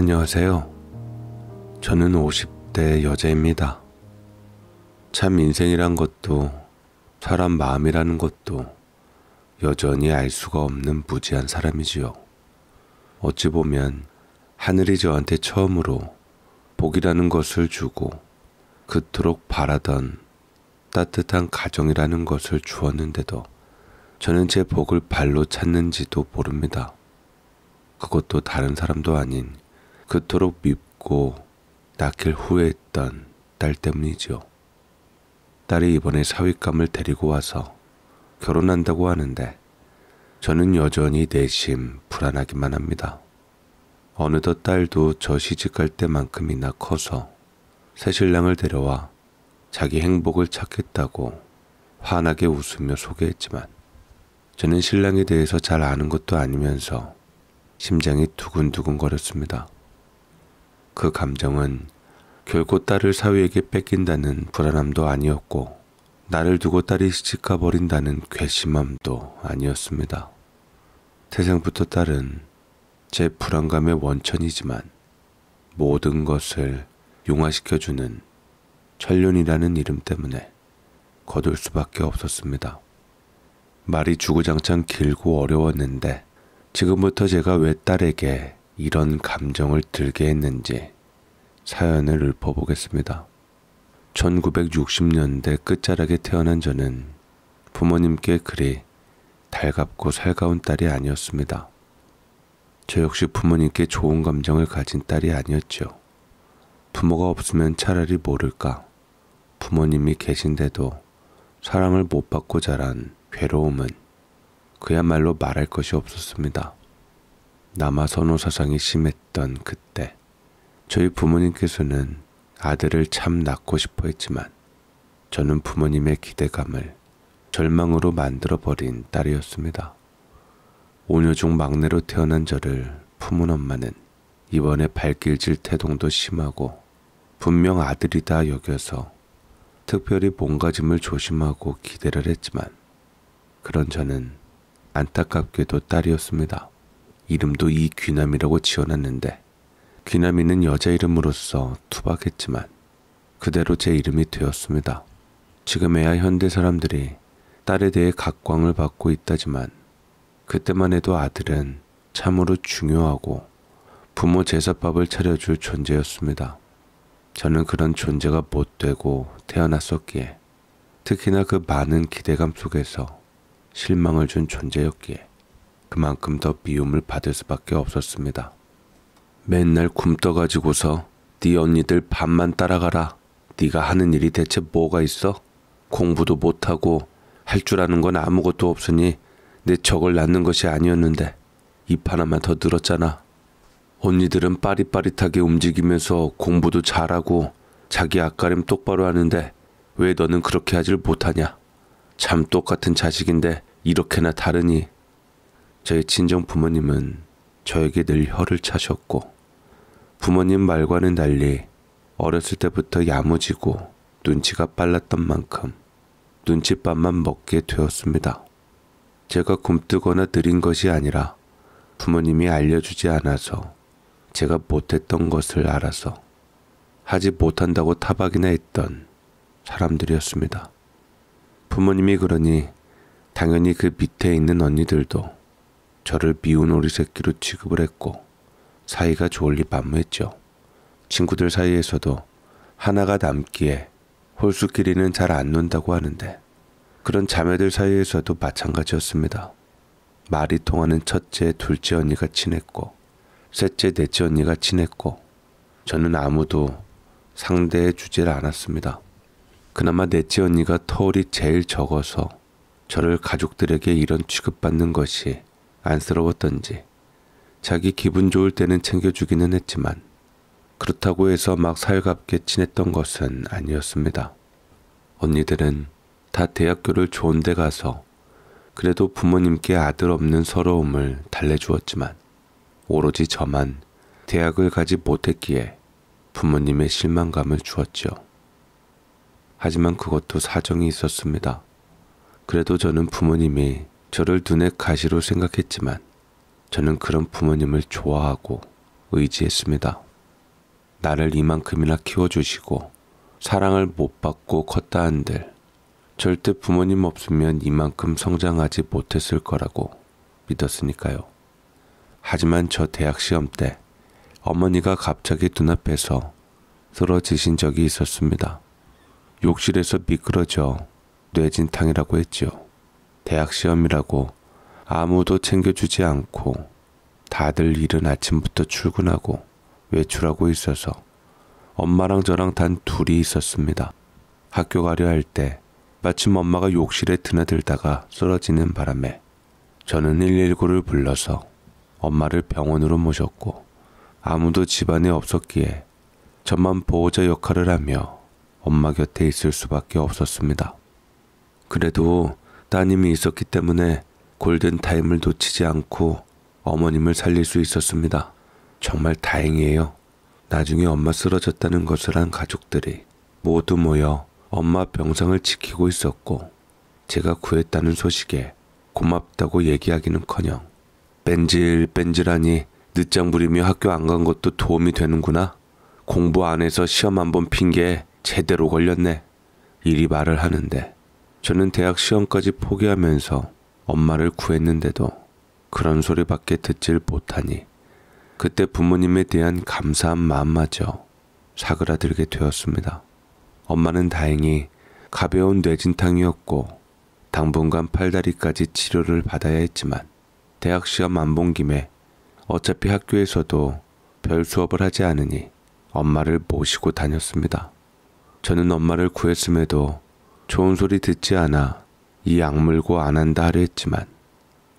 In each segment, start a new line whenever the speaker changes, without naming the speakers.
안녕하세요. 저는 50대 여자입니다. 참 인생이란 것도 사람 마음이라는 것도 여전히 알 수가 없는 무지한 사람이지요. 어찌 보면 하늘이 저한테 처음으로 복이라는 것을 주고 그토록 바라던 따뜻한 가정이라는 것을 주었는데도 저는 제 복을 발로 찾는지도 모릅니다. 그것도 다른 사람도 아닌 그토록 밉고 낳길 후회했던 딸 때문이죠. 딸이 이번에 사윗감을 데리고 와서 결혼한다고 하는데 저는 여전히 내심 불안하기만 합니다. 어느덧 딸도 저 시집갈 때만큼이나 커서 새 신랑을 데려와 자기 행복을 찾겠다고 환하게 웃으며 소개했지만 저는 신랑에 대해서 잘 아는 것도 아니면서 심장이 두근두근 거렸습니다. 그 감정은 결코 딸을 사위에게 뺏긴다는 불안함도 아니었고 나를 두고 딸이 시집가 버린다는 괘씸함도 아니었습니다. 태생부터 딸은 제 불안감의 원천이지만 모든 것을 용화시켜주는 천륜이라는 이름 때문에 거둘 수밖에 없었습니다. 말이 주구장창 길고 어려웠는데 지금부터 제가 왜 딸에게 이런 감정을 들게 했는지 사연을 읊어보겠습니다. 1960년대 끝자락에 태어난 저는 부모님께 그리 달갑고 살가운 딸이 아니었습니다. 저 역시 부모님께 좋은 감정을 가진 딸이 아니었죠. 부모가 없으면 차라리 모를까. 부모님이 계신데도 사랑을 못 받고 자란 괴로움은 그야말로 말할 것이 없었습니다. 남아선호 사상이 심했던 그때 저희 부모님께서는 아들을 참 낳고 싶어 했지만 저는 부모님의 기대감을 절망으로 만들어버린 딸이었습니다. 오녀중 막내로 태어난 저를 품은 엄마는 이번에 발길질 태동도 심하고 분명 아들이다 여겨서 특별히 몸가짐을 조심하고 기대를 했지만 그런 저는 안타깝게도 딸이었습니다. 이름도 이 귀남이라고 지어놨는데 귀남이는 여자 이름으로서 투박했지만 그대로 제 이름이 되었습니다. 지금에야 현대 사람들이 딸에 대해 각광을 받고 있다지만 그때만 해도 아들은 참으로 중요하고 부모 제사밥을 차려줄 존재였습니다. 저는 그런 존재가 못되고 태어났었기에 특히나 그 많은 기대감 속에서 실망을 준 존재였기에 그만큼 더 미움을 받을 수밖에 없었습니다. 맨날 굶떠가지고서 네 언니들 밥만 따라가라. 네가 하는 일이 대체 뭐가 있어? 공부도 못하고 할 줄 아는 건 아무것도 없으니 내 적을 낳는 것이 아니었는데 입 하나만 더 늘었잖아. 언니들은 빠릿빠릿하게 움직이면서 공부도 잘하고 자기 앞가림 똑바로 하는데 왜 너는 그렇게 하질 못하냐? 참 똑같은 자식인데 이렇게나 다르니 저의 친정 부모님은 저에게 늘 혀를 차셨고 부모님 말과는 달리 어렸을 때부터 야무지고 눈치가 빨랐던 만큼 눈칫밥만 먹게 되었습니다. 제가 굶뜨거나 느린 것이 아니라 부모님이 알려주지 않아서 제가 못했던 것을 알아서 하지 못한다고 타박이나 했던 사람들이었습니다. 부모님이 그러니 당연히 그 밑에 있는 언니들도 저를 미운 오리새끼로 취급을 했고 사이가 좋을 리반무했죠 친구들 사이에서도 하나가 남기에 홀수끼리는 잘 안 논다고 하는데 그런 자매들 사이에서도 마찬가지였습니다. 말이 통하는 첫째, 둘째 언니가 친했고 셋째, 넷째 언니가 친했고 저는 아무도 상대해 주질 않았습니다. 그나마 넷째 언니가 터울이 제일 적어서 저를 가족들에게 이런 취급받는 것이 안쓰러웠던지 자기 기분 좋을 때는 챙겨주기는 했지만 그렇다고 해서 막 살갑게 친했던 것은 아니었습니다. 언니들은 다 대학교를 좋은 데 가서 그래도 부모님께 아들 없는 서러움을 달래주었지만 오로지 저만 대학을 가지 못했기에 부모님의 실망감을 주었지요. 하지만 그것도 사정이 있었습니다. 그래도 저는 부모님이 저를 눈의 가시로 생각했지만 저는 그런 부모님을 좋아하고 의지했습니다. 나를 이만큼이나 키워주시고 사랑을 못 받고 컸다 한들 절대 부모님 없으면 이만큼 성장하지 못했을 거라고 믿었으니까요. 하지만 저 대학 시험 때 어머니가 갑자기 눈앞에서 쓰러지신 적이 있었습니다. 욕실에서 미끄러져 뇌진탕이라고 했지요. 대학 시험이라고 아무도 챙겨주지 않고 다들 이른 아침부터 출근하고 외출하고 있어서 엄마랑 저랑 단 둘이 있었습니다. 학교 가려 할 때 마침 엄마가 욕실에 드나들다가 쓰러지는 바람에 저는 119를 불러서 엄마를 병원으로 모셨고 아무도 집안에 없었기에 저만 보호자 역할을 하며 엄마 곁에 있을 수밖에 없었습니다. 그래도 따님이 있었기 때문에 골든타임을 놓치지 않고 어머님을 살릴 수 있었습니다. 정말 다행이에요. 나중에 엄마 쓰러졌다는 것을 한 가족들이 모두 모여 엄마 병상을 지키고 있었고 제가 구했다는 소식에 고맙다고 얘기하기는커녕 뺀질뺀질하니 늦장 부리며 학교 안 간 것도 도움이 되는구나. 공부 안 해서 시험 한 번 핑계 제대로 걸렸네. 이리 말을 하는데 저는 대학 시험까지 포기하면서 엄마를 구했는데도 그런 소리밖에 듣질 못하니 그때 부모님에 대한 감사한 마음마저 사그라들게 되었습니다. 엄마는 다행히 가벼운 뇌진탕이었고 당분간 팔다리까지 치료를 받아야 했지만 대학 시험 안 본 김에 어차피 학교에서도 별 수업을 하지 않으니 엄마를 모시고 다녔습니다. 저는 엄마를 구했음에도 좋은 소리 듣지 않아 이 악물고 안 한다 하려 했지만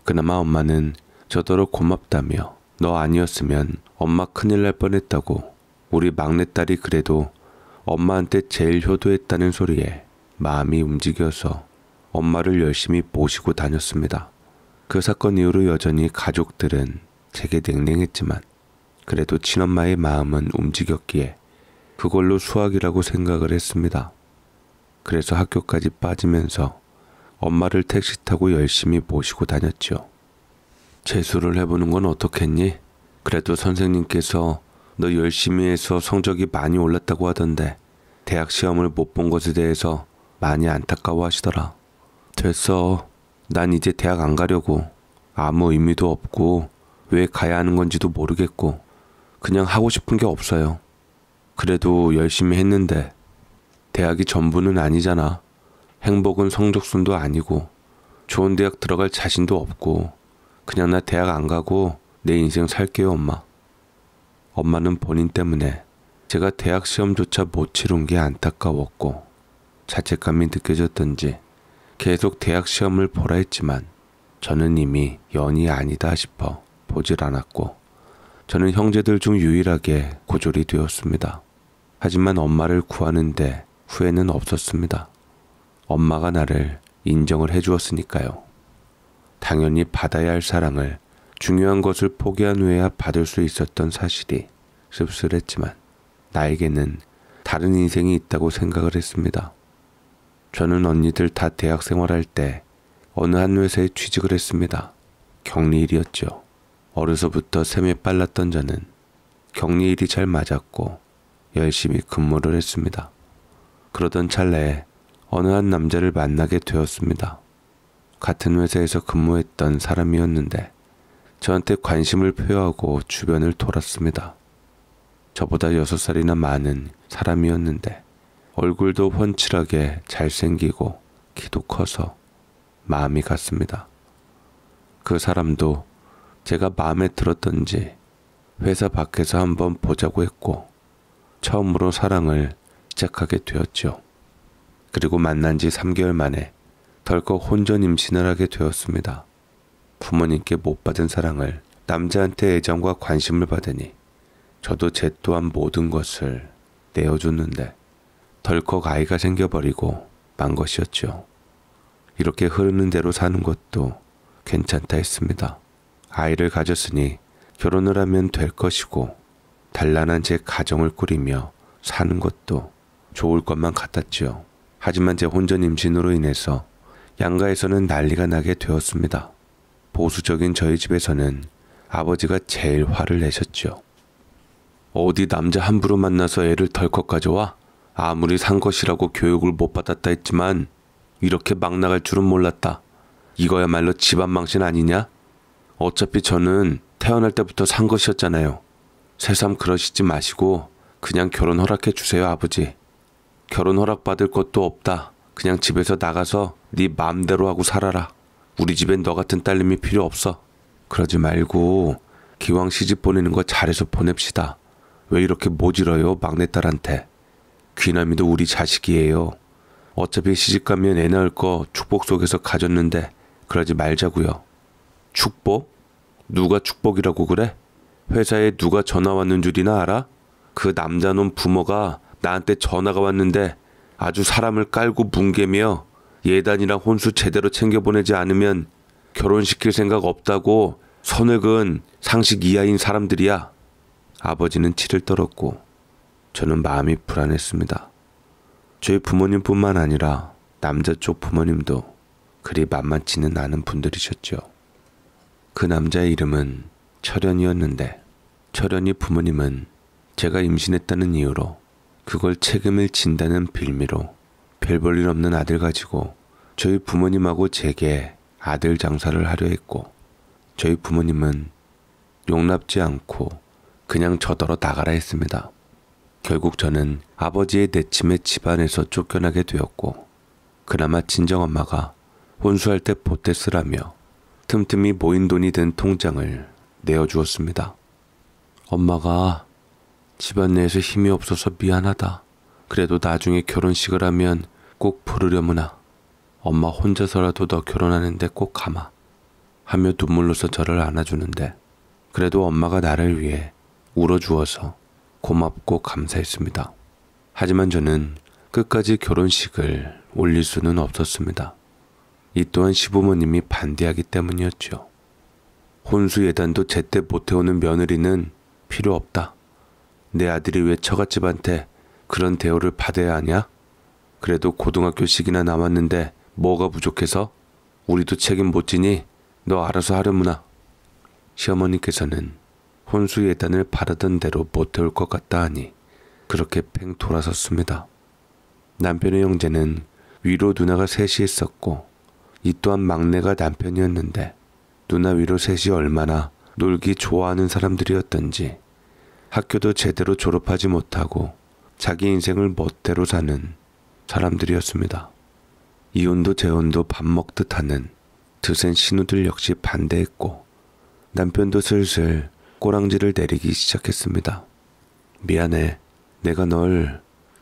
그나마 엄마는 저더러 고맙다며 너 아니었으면 엄마 큰일 날 뻔했다고 우리 막내딸이 그래도 엄마한테 제일 효도했다는 소리에 마음이 움직여서 엄마를 열심히 모시고 다녔습니다. 그 사건 이후로 여전히 가족들은 제게 냉랭했지만 그래도 친엄마의 마음은 움직였기에 그걸로 수학이라고 생각을 했습니다. 그래서 학교까지 빠지면서 엄마를 택시 타고 열심히 모시고 다녔죠. 재수를 해보는 건 어떻겠니? 그래도 선생님께서 너 열심히 해서 성적이 많이 올랐다고 하던데 대학 시험을 못 본 것에 대해서 많이 안타까워 하시더라. 됐어. 난 이제 대학 안 가려고. 아무 의미도 없고 왜 가야 하는 건지도 모르겠고 그냥 하고 싶은 게 없어요. 그래도 열심히 했는데 대학이 전부는 아니잖아. 행복은 성적순도 아니고, 좋은 대학 들어갈 자신도 없고, 그냥 나 대학 안 가고 내 인생 살게요, 엄마. 엄마는 본인 때문에 제가 대학 시험조차 못 치룬 게 안타까웠고, 자책감이 느껴졌던지 계속 대학 시험을 보라 했지만, 저는 이미 연이 아니다 싶어 보질 않았고, 저는 형제들 중 유일하게 고졸이 되었습니다. 하지만 엄마를 구하는데 후회는 없었습니다. 엄마가 나를 인정을 해주었으니까요. 당연히 받아야 할 사랑을 중요한 것을 포기한 후에야 받을 수 있었던 사실이 씁쓸했지만 나에게는 다른 인생이 있다고 생각을 했습니다. 저는 언니들 다 대학 생활할 때 어느 한 회사에 취직을 했습니다. 격리일이었죠. 어려서부터 셈에 빨랐던 저는 격리일이 잘 맞았고 열심히 근무를 했습니다. 그러던 찰나에 어느 한 남자를 만나게 되었습니다. 같은 회사에서 근무했던 사람이었는데 저한테 관심을 표하고 주변을 돌았습니다. 저보다 6살이나 많은 사람이었는데 얼굴도 훤칠하게 잘생기고 키도 커서 마음이 갔습니다. 그 사람도 제가 마음에 들었던지 회사 밖에서 한번 보자고 했고 처음으로 사랑을 시작하게 되었죠 그리고 만난 지 3개월 만에 덜컥 혼전 임신을 하게 되었습니다. 부모님께 못 받은 사랑을 남자한테 애정과 관심을 받으니 저도 제 또한 모든 것을 내어줬는데 덜컥 아이가 생겨버리고 만 것이었죠. 이렇게 흐르는 대로 사는 것도 괜찮다 했습니다. 아이를 가졌으니 결혼을 하면 될 것이고 단란한 제 가정을 꾸리며 사는 것도 좋을 것만 같았지요. 하지만 제 혼전 임신으로 인해서 양가에서는 난리가 나게 되었습니다. 보수적인 저희 집에서는 아버지가 제일 화를 내셨지요. 어디 남자 함부로 만나서 애를 덜컥 가져와? 아무리 산 것이라고 교육을 못 받았다 했지만 이렇게 막 나갈 줄은 몰랐다. 이거야말로 집안 망신 아니냐? 어차피 저는 태어날 때부터 산 것이었잖아요. 새삼 그러시지 마시고 그냥 결혼 허락해 주세요 아버지. 결혼 허락받을 것도 없다. 그냥 집에서 나가서 네 마음대로 하고 살아라. 우리 집엔 너 같은 딸님이 필요 없어. 그러지 말고 기왕 시집 보내는 거 잘해서 보냅시다. 왜 이렇게 모질어요 막내딸한테. 귀남이도 우리 자식이에요. 어차피 시집 가면 애 낳을 거 축복 속에서 가졌는데 그러지 말자고요. 축복? 누가 축복이라고 그래? 회사에 누가 전화 왔는 줄이나 알아? 그 남자놈 부모가 나한테 전화가 왔는데 아주 사람을 깔고 뭉개며 예단이랑 혼수 제대로 챙겨보내지 않으면 결혼시킬 생각 없다고 선액은 상식 이하인 사람들이야. 아버지는 치를 떨었고 저는 마음이 불안했습니다. 저희 부모님뿐만 아니라 남자 쪽 부모님도 그리 만만치는 않은 분들이셨죠. 그 남자의 이름은 철현이었는데 철현이 부모님은 제가 임신했다는 이유로 그걸 책임을 진다는 빌미로 별 볼일 없는 아들 가지고 저희 부모님하고 제게 아들 장사를 하려 했고 저희 부모님은 용납지 않고 그냥 저더러 나가라 했습니다. 결국 저는 아버지의 내침에 집안에서 쫓겨나게 되었고 그나마 친정엄마가 혼수할 때 보태스라며 틈틈이 모인 돈이 든 통장을 내어주었습니다. 엄마가 집안 내에서 힘이 없어서 미안하다. 그래도 나중에 결혼식을 하면 꼭 부르려무나. 엄마 혼자서라도 더 결혼하는데 꼭 가마. 하며 눈물로서 저를 안아주는데 그래도 엄마가 나를 위해 울어주어서 고맙고 감사했습니다. 하지만 저는 끝까지 결혼식을 올릴 수는 없었습니다. 이 또한 시부모님이 반대하기 때문이었죠. 혼수 예단도 제때 못해오는 며느리는 필요 없다. 내 아들이 왜 처갓집한테 그런 대우를 받아야 하냐? 그래도 고등학교시기나 남았는데 뭐가 부족해서? 우리도 책임 못 지니? 너 알아서 하려무나. 시어머니께서는 혼수 예단을 바라던 대로 못 해올 것 같다 하니 그렇게 팽 돌아섰습니다. 남편의 형제는 위로 누나가 셋이 있었고 이 또한 막내가 남편이었는데 누나 위로 셋이 얼마나 놀기 좋아하는 사람들이었던지 학교도 제대로 졸업하지 못하고 자기 인생을 멋대로 사는 사람들이었습니다. 이혼도 재혼도 밥 먹듯 하는 드센 신우들 역시 반대했고 남편도 슬슬 꼬랑지를 내리기 시작했습니다. 미안해. 내가 널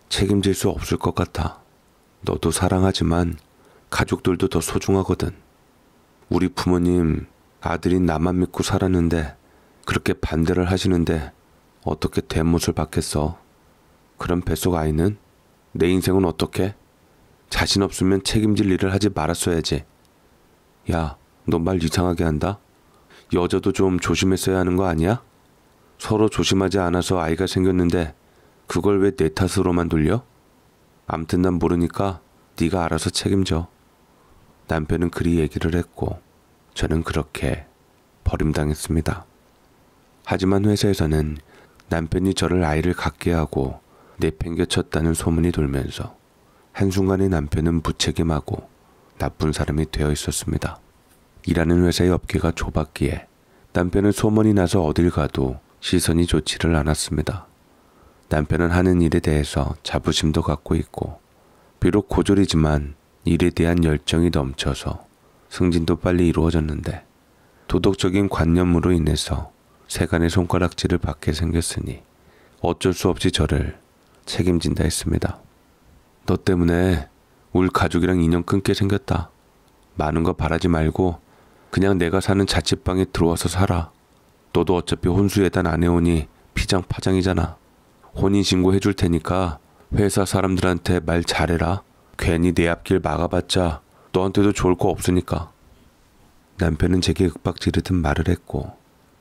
책임질 수 없을 것 같아. 너도 사랑하지만 가족들도 더 소중하거든. 우리 부모님 아들이 나만 믿고 살았는데 그렇게 반대를 하시는데 어떻게 대못을 박겠어. 그럼 뱃속 아이는 내 인생은 어떻게? 자신 없으면 책임질 일을 하지 말았어야지. 야, 너 말 이상하게 한다? 여자도 좀 조심했어야 하는 거 아니야? 서로 조심하지 않아서 아이가 생겼는데 그걸 왜 내 탓으로만 돌려? 암튼 난 모르니까 네가 알아서 책임져. 남편은 그리 얘기를 했고 저는 그렇게 버림당했습니다. 하지만 회사에서는 남편이 저를 아이를 갖게 하고 내팽겨쳤다는 소문이 돌면서 한순간에 남편은 무책임하고 나쁜 사람이 되어 있었습니다. 일하는 회사의 업계가 좁았기에 남편은 소문이 나서 어딜 가도 시선이 좋지를 않았습니다. 남편은 하는 일에 대해서 자부심도 갖고 있고 비록 고졸이지만 일에 대한 열정이 넘쳐서 승진도 빨리 이루어졌는데 도덕적인 관념으로 인해서 세간의 손가락질을 받게 생겼으니 어쩔 수 없이 저를 책임진다 했습니다. 너 때문에 우리 가족이랑 인연 끊게 생겼다. 많은 거 바라지 말고 그냥 내가 사는 자취방에 들어와서 살아. 너도 어차피 혼수예단 안 해오니 피장파장이잖아. 혼인신고 해줄 테니까 회사 사람들한테 말 잘해라. 괜히 내 앞길 막아봤자 너한테도 좋을 거 없으니까. 남편은 제게 윽박 지르듯 말을 했고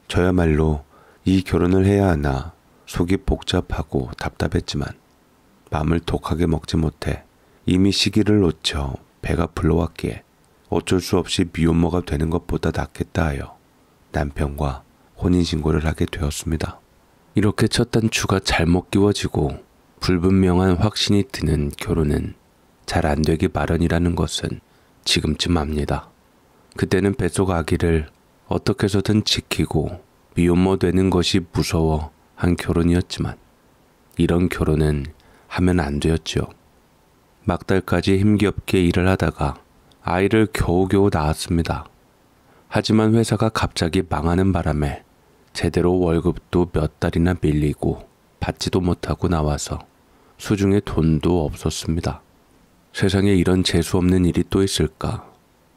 저야말로 이 결혼을 해야 하나 속이 복잡하고 답답했지만 마음을 독하게 먹지 못해 이미 시기를 놓쳐 배가 불러왔기에 어쩔 수 없이 미혼모가 되는 것보다 낫겠다 하여 남편과 혼인신고를 하게 되었습니다. 이렇게 첫 단추가 잘못 끼워지고 불분명한 확신이 드는 결혼은 잘 안 되기 마련이라는 것은 지금쯤 압니다. 그때는 뱃속 아기를 어떻게 해서든 지키고 미혼모 되는 것이 무서워 한 결혼이었지만 이런 결혼은 하면 안 되었지요. 막달까지 힘겹게 일을 하다가 아이를 겨우겨우 낳았습니다. 하지만 회사가 갑자기 망하는 바람에 제대로 월급도 몇 달이나 밀리고 받지도 못하고 나와서 수중에 돈도 없었습니다. 세상에 이런 재수없는 일이 또 있을까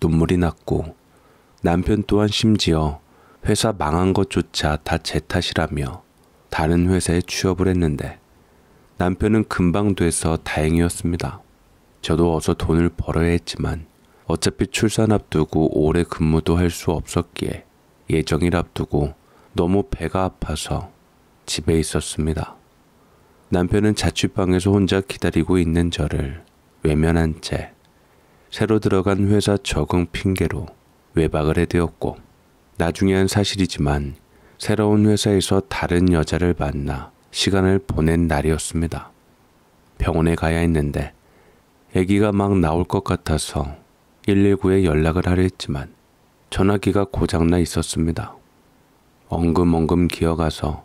눈물이 났고 남편 또한 심지어 회사 망한 것조차 다 제 탓이라며 다른 회사에 취업을 했는데 남편은 금방 돼서 다행이었습니다. 저도 어서 돈을 벌어야 했지만 어차피 출산 앞두고 오래 근무도 할 수 없었기에 예정일 앞두고 너무 배가 아파서 집에 있었습니다. 남편은 자취방에서 혼자 기다리고 있는 저를 외면한 채 새로 들어간 회사 적응 핑계로 외박을 해대었고 나중에 한 사실이지만 새로운 회사에서 다른 여자를 만나 시간을 보낸 날이었습니다. 병원에 가야 했는데 아기가 막 나올 것 같아서 119에 연락을 하려 했지만 전화기가 고장나 있었습니다. 엉금엉금 기어가서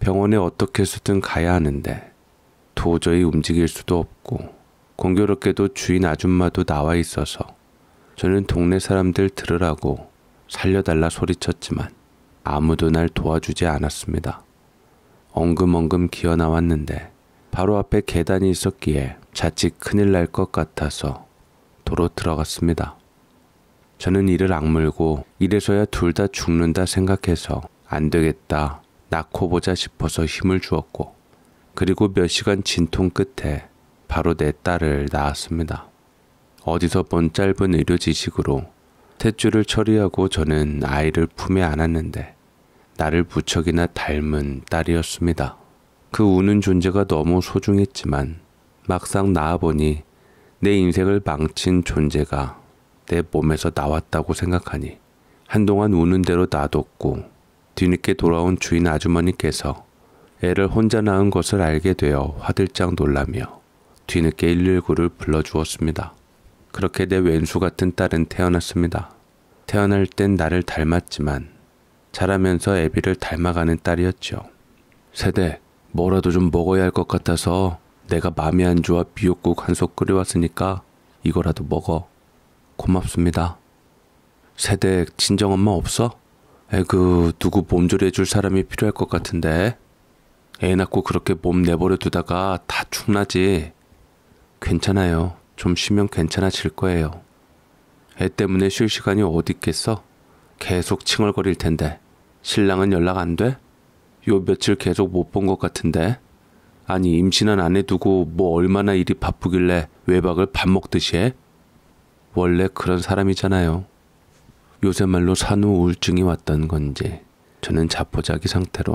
병원에 어떻게 해서든 가야 하는데 도저히 움직일 수도 없고 공교롭게도 주인 아줌마도 나와 있어서 저는 동네 사람들 들으라고 살려달라 소리쳤지만 아무도 날 도와주지 않았습니다. 엉금엉금 기어 나왔는데 바로 앞에 계단이 있었기에 자칫 큰일 날 것 같아서 도로 들어갔습니다. 저는 이를 악물고 이래서야 둘 다 죽는다 생각해서 안 되겠다 낳고 보자 싶어서 힘을 주었고 그리고 몇 시간 진통 끝에 바로 내 딸을 낳았습니다. 어디서 본 짧은 의료 지식으로 탯줄을 처리하고 저는 아이를 품에 안았는데 나를 무척이나 닮은 딸이었습니다. 그 우는 존재가 너무 소중했지만 막상 나아보니 내 인생을 망친 존재가 내 몸에서 나왔다고 생각하니 한동안 우는 대로 놔뒀고 뒤늦게 돌아온 주인 아주머니께서 애를 혼자 낳은 것을 알게 되어 화들짝 놀라며 뒤늦게 119를 불러주었습니다. 그렇게 내 왼수 같은 딸은 태어났습니다. 태어날 땐 나를 닮았지만 자라면서 애비를 닮아가는 딸이었죠. 세대, 뭐라도 좀 먹어야 할 것 같아서 내가 마음이 안 좋아 미역국 한솥 끓여왔으니까 이거라도 먹어. 고맙습니다. 세대 친정엄마 없어? 에그 누구 몸조리 해줄 사람이 필요할 것 같은데 애 낳고 그렇게 몸 내버려 두다가 다 축나지 괜찮아요 좀 쉬면 괜찮아질 거예요. 애 때문에 쉴 시간이 어디 있겠어? 계속 칭얼거릴 텐데. 신랑은 연락 안 돼? 요 며칠 계속 못 본 것 같은데. 아니 임신한 아내 두고 뭐 얼마나 일이 바쁘길래 외박을 밥 먹듯이 해? 원래 그런 사람이잖아요. 요새 말로 산후 우울증이 왔던 건지 저는 자포자기 상태로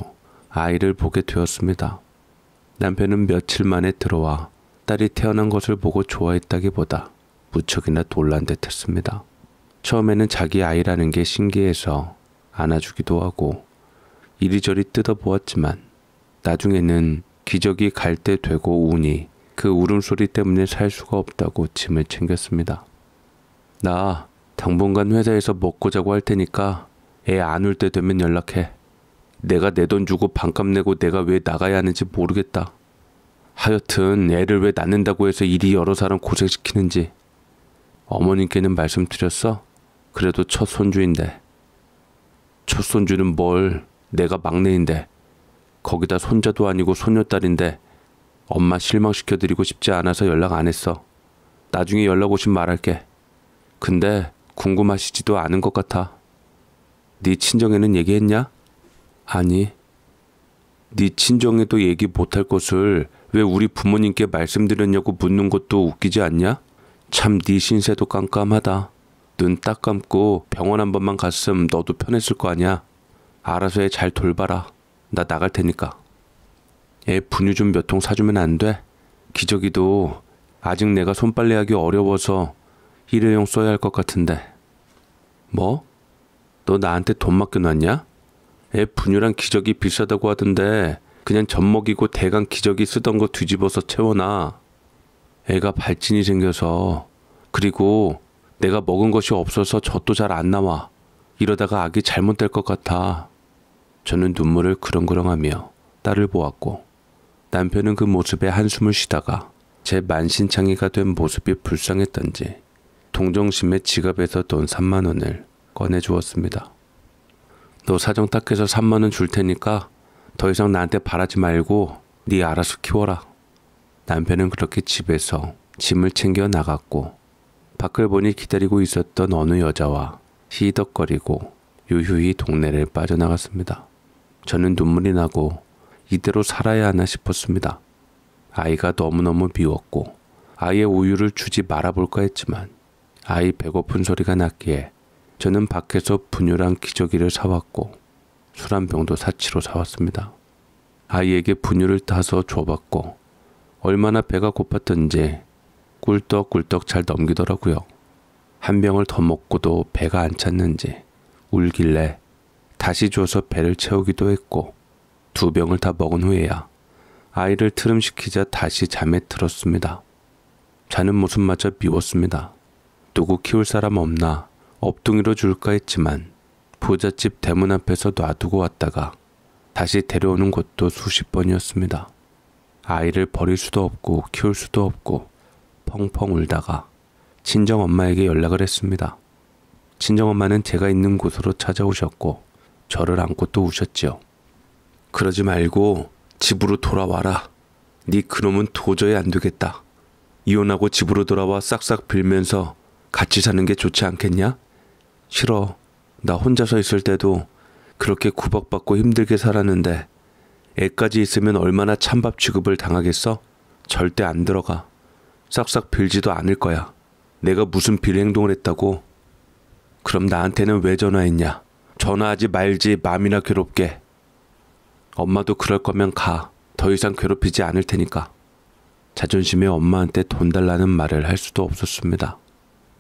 아이를 보게 되었습니다. 남편은 며칠 만에 들어와 딸이 태어난 것을 보고 좋아했다기보다 무척이나 놀란 듯했습니다. 처음에는 자기 아이라는 게 신기해서 안아주기도 하고 이리저리 뜯어보았지만 나중에는 기적이 갈 때 되고 우니 그 울음소리 때문에 살 수가 없다고 짐을 챙겼습니다. 나 당분간 회사에서 먹고 자고 할 테니까 애안올때 되면 연락해. 내가 내 돈 주고 반값 내고 내가 왜 나가야 하는지 모르겠다. 하여튼 애를 왜 낳는다고 해서 일이 여러 사람 고생시키는지 어머님께는 말씀드렸어. 그래도 첫 손주인데. 첫 손주는 뭘 내가 막내인데 거기다 손자도 아니고 손녀딸인데 엄마 실망시켜드리고 싶지 않아서 연락 안 했어. 나중에 연락 오신 말할게. 근데 궁금하시지도 않은 것 같아. 네 친정에는 얘기했냐? 아니. 네 친정에도 얘기 못할 것을 왜 우리 부모님께 말씀드렸냐고 묻는 것도 웃기지 않냐? 참 네 신세도 깜깜하다. 눈 딱 감고 병원 한 번만 갔음 너도 편했을 거 아니야. 알아서 해잘 돌봐라. 나 나갈 테니까. 애 분유 좀 몇 통 사주면 안 돼? 기저귀도 아직 내가 손빨래하기 어려워서 일회용 써야 할 것 같은데. 뭐? 너 나한테 돈 맡겨놨냐? 애 분유랑 기저귀 비싸다고 하던데 그냥 젖먹이고 대강 기저귀 쓰던 거 뒤집어서 채워놔. 애가 발진이 생겨서 그리고 내가 먹은 것이 없어서 젖도 잘 안 나와. 이러다가 아기 잘못될 것 같아. 저는 눈물을 그렁그렁하며 딸을 보았고 남편은 그 모습에 한숨을 쉬다가 제 만신창이가 된 모습이 불쌍했던지 동정심의 지갑에서 돈 3만 원을 꺼내 주었습니다. 너 사정 탁해서 3만 원 줄 테니까 더 이상 나한테 바라지 말고 네 알아서 키워라. 남편은 그렇게 집에서 짐을 챙겨 나갔고 밖을 보니 기다리고 있었던 어느 여자와 시덕거리고 유유히 동네를 빠져나갔습니다. 저는 눈물이 나고 이대로 살아야 하나 싶었습니다. 아이가 너무너무 미웠고 아이의 우유를 주지 말아볼까 했지만 아이 배고픈 소리가 났기에 저는 밖에서 분유랑 기저귀를 사왔고 술한 병도 사치로 사왔습니다. 아이에게 분유를 타서 줘봤고 얼마나 배가 고팠던지 꿀떡꿀떡 잘 넘기더라고요. 한 병을 더 먹고도 배가 안 찼는지 울길래 다시 줘서 배를 채우기도 했고 두 병을 다 먹은 후에야 아이를 트름시키자 다시 잠에 들었습니다. 자는 모습마저 미웠습니다. 누구 키울 사람 없나 업둥이로 줄까 했지만 부잣집 대문 앞에서 놔두고 왔다가 다시 데려오는 것도 수십 번이었습니다. 아이를 버릴 수도 없고 키울 수도 없고 펑펑 울다가 친정 엄마에게 연락을 했습니다. 친정 엄마는 제가 있는 곳으로 찾아오셨고 저를 안고 또 우셨지요. 그러지 말고 집으로 돌아와라. 네 그놈은 도저히 안 되겠다. 이혼하고 집으로 돌아와 싹싹 빌면서 같이 사는 게 좋지 않겠냐? 싫어. 나 혼자서 있을 때도 그렇게 구박받고 힘들게 살았는데 애까지 있으면 얼마나 찬밥 취급을 당하겠어? 절대 안 들어가. 싹싹 빌지도 않을 거야. 내가 무슨 빌 행동을 했다고? 그럼 나한테는 왜 전화했냐? 전화하지 말지 맘이나 괴롭게. 엄마도 그럴 거면 가. 더 이상 괴롭히지 않을 테니까. 자존심에 엄마한테 돈 달라는 말을 할 수도 없었습니다.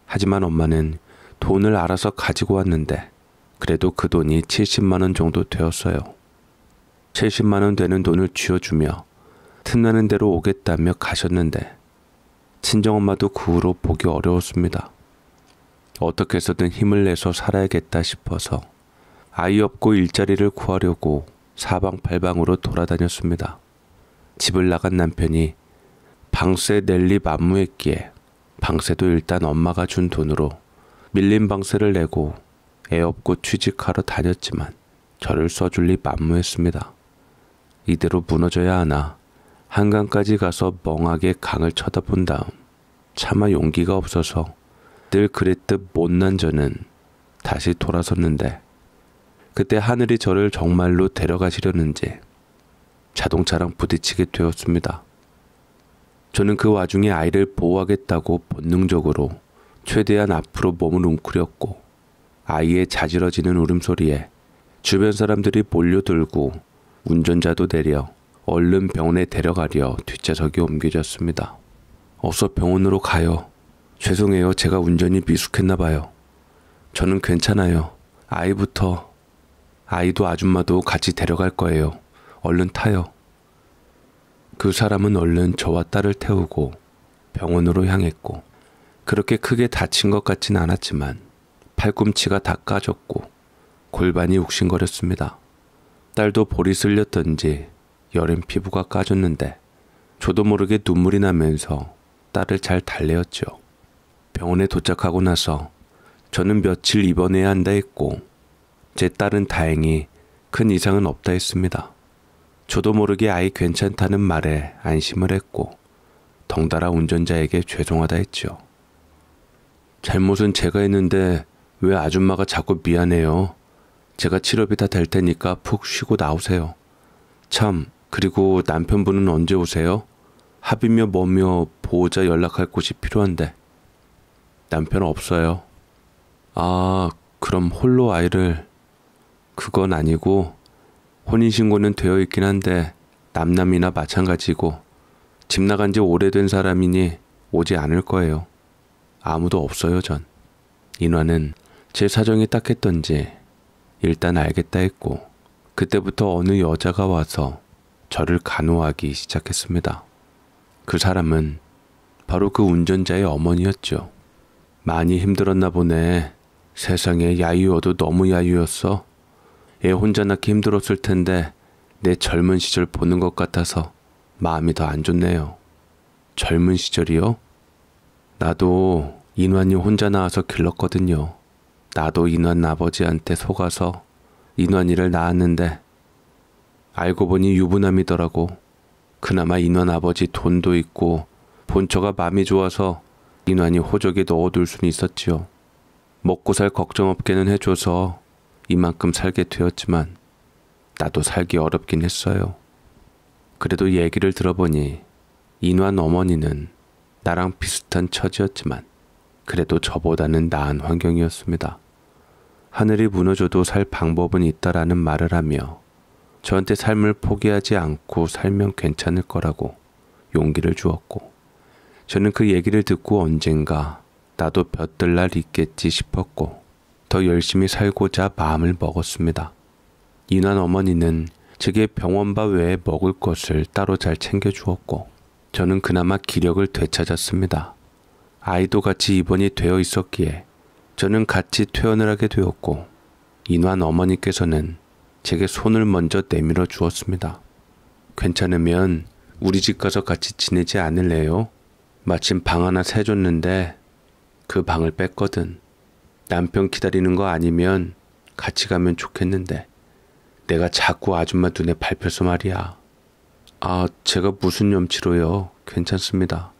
하지만 엄마는 돈을 알아서 가지고 왔는데 그래도 그 돈이 70만 원 정도 되었어요. 70만 원 되는 돈을 쥐어주며 틈나는 대로 오겠다며 가셨는데 친정엄마도 그 후로 보기 어려웠습니다. 어떻게 해서든 힘을 내서 살아야겠다 싶어서 아이 없고 일자리를 구하려고 사방팔방으로 돌아다녔습니다. 집을 나간 남편이 방세 낼리 만무했기에 방세도 일단 엄마가 준 돈으로 밀린 방세를 내고 애 없고 취직하러 다녔지만 저를 써줄 리 만무했습니다. 이대로 무너져야 하나 한강까지 가서 멍하게 강을 쳐다본 다음 차마 용기가 없어서 늘 그랬듯 못난 저는 다시 돌아섰는데 그때 하늘이 저를 정말로 데려가시려는지 자동차랑 부딪히게 되었습니다. 저는 그 와중에 아이를 보호하겠다고 본능적으로 최대한 앞으로 몸을 웅크렸고 아이의 자지러지는 울음소리에 주변 사람들이 몰려 들고 운전자도 내려 얼른 병원에 데려가려 뒷좌석이 옮겨졌습니다. 어서 병원으로 가요. 죄송해요. 제가 운전이 미숙했나 봐요. 저는 괜찮아요. 아이부터 아이도 아줌마도 같이 데려갈 거예요. 얼른 타요. 그 사람은 얼른 저와 딸을 태우고 병원으로 향했고 그렇게 크게 다친 것 같진 않았지만 팔꿈치가 다 까졌고 골반이 욱신거렸습니다. 딸도 볼이 쓸렸던지 여름 피부가 까졌는데 저도 모르게 눈물이 나면서 딸을 잘 달래었죠. 병원에 도착하고 나서 저는 며칠 입원해야 한다 했고 제 딸은 다행히 큰 이상은 없다 했습니다. 저도 모르게 아이 괜찮다는 말에 안심을 했고 덩달아 운전자에게 죄송하다 했죠. 잘못은 제가 했는데 왜 아줌마가 자꾸 미안해요. 제가 치료비 다 될 테니까 푹 쉬고 나오세요. 참, 그리고 남편분은 언제 오세요? 합이며 뭐며 보호자 연락할 곳이 필요한데. 남편 없어요. 아, 그럼 홀로 아이를. 그건 아니고, 혼인신고는 되어 있긴 한데, 남남이나 마찬가지고, 집 나간 지 오래된 사람이니 오지 않을 거예요. 아무도 없어요, 전. 인화는 제 사정이 딱했던지 일단 알겠다 했고 그때부터 어느 여자가 와서 저를 간호하기 시작했습니다. 그 사람은 바로 그 운전자의 어머니였죠. 많이 힘들었나 보네. 세상에 야유어도 너무 야유였어. 애 혼자 낳기 힘들었을 텐데 내 젊은 시절 보는 것 같아서 마음이 더 안 좋네요. 젊은 시절이요? 나도 인환이 혼자 나와서 길렀거든요. 나도 인원 아버지한테 속아서 인원이를 낳았는데 알고 보니 유부남이더라고. 그나마 인원 아버지 돈도 있고 본처가 마음이 좋아서 인원이 호적에 넣어둘 수는 있었지요. 먹고 살 걱정 없게는 해줘서 이만큼 살게 되었지만 나도 살기 어렵긴 했어요. 그래도 얘기를 들어보니 인환 어머니는 나랑 비슷한 처지였지만 그래도 저보다는 나은 환경이었습니다. 하늘이 무너져도 살 방법은 있다라는 말을 하며 저한테 삶을 포기하지 않고 살면 괜찮을 거라고 용기를 주었고 저는 그 얘기를 듣고 언젠가 나도 볕들 날 있겠지 싶었고 더 열심히 살고자 마음을 먹었습니다. 이난 어머니는 제게 병원밥 외에 먹을 것을 따로 잘 챙겨주었고 저는 그나마 기력을 되찾았습니다. 아이도 같이 입원이 되어 있었기에 저는 같이 퇴원을 하게 되었고 인환 어머니께서는 제게 손을 먼저 내밀어 주었습니다. 괜찮으면 우리 집 가서 같이 지내지 않을래요? 마침 방 하나 세줬는데 그 방을 뺐거든. 남편 기다리는 거 아니면 같이 가면 좋겠는데 내가 자꾸 아줌마 눈에 밟혀서 말이야. 아, 제가 무슨 염치로요? 괜찮습니다.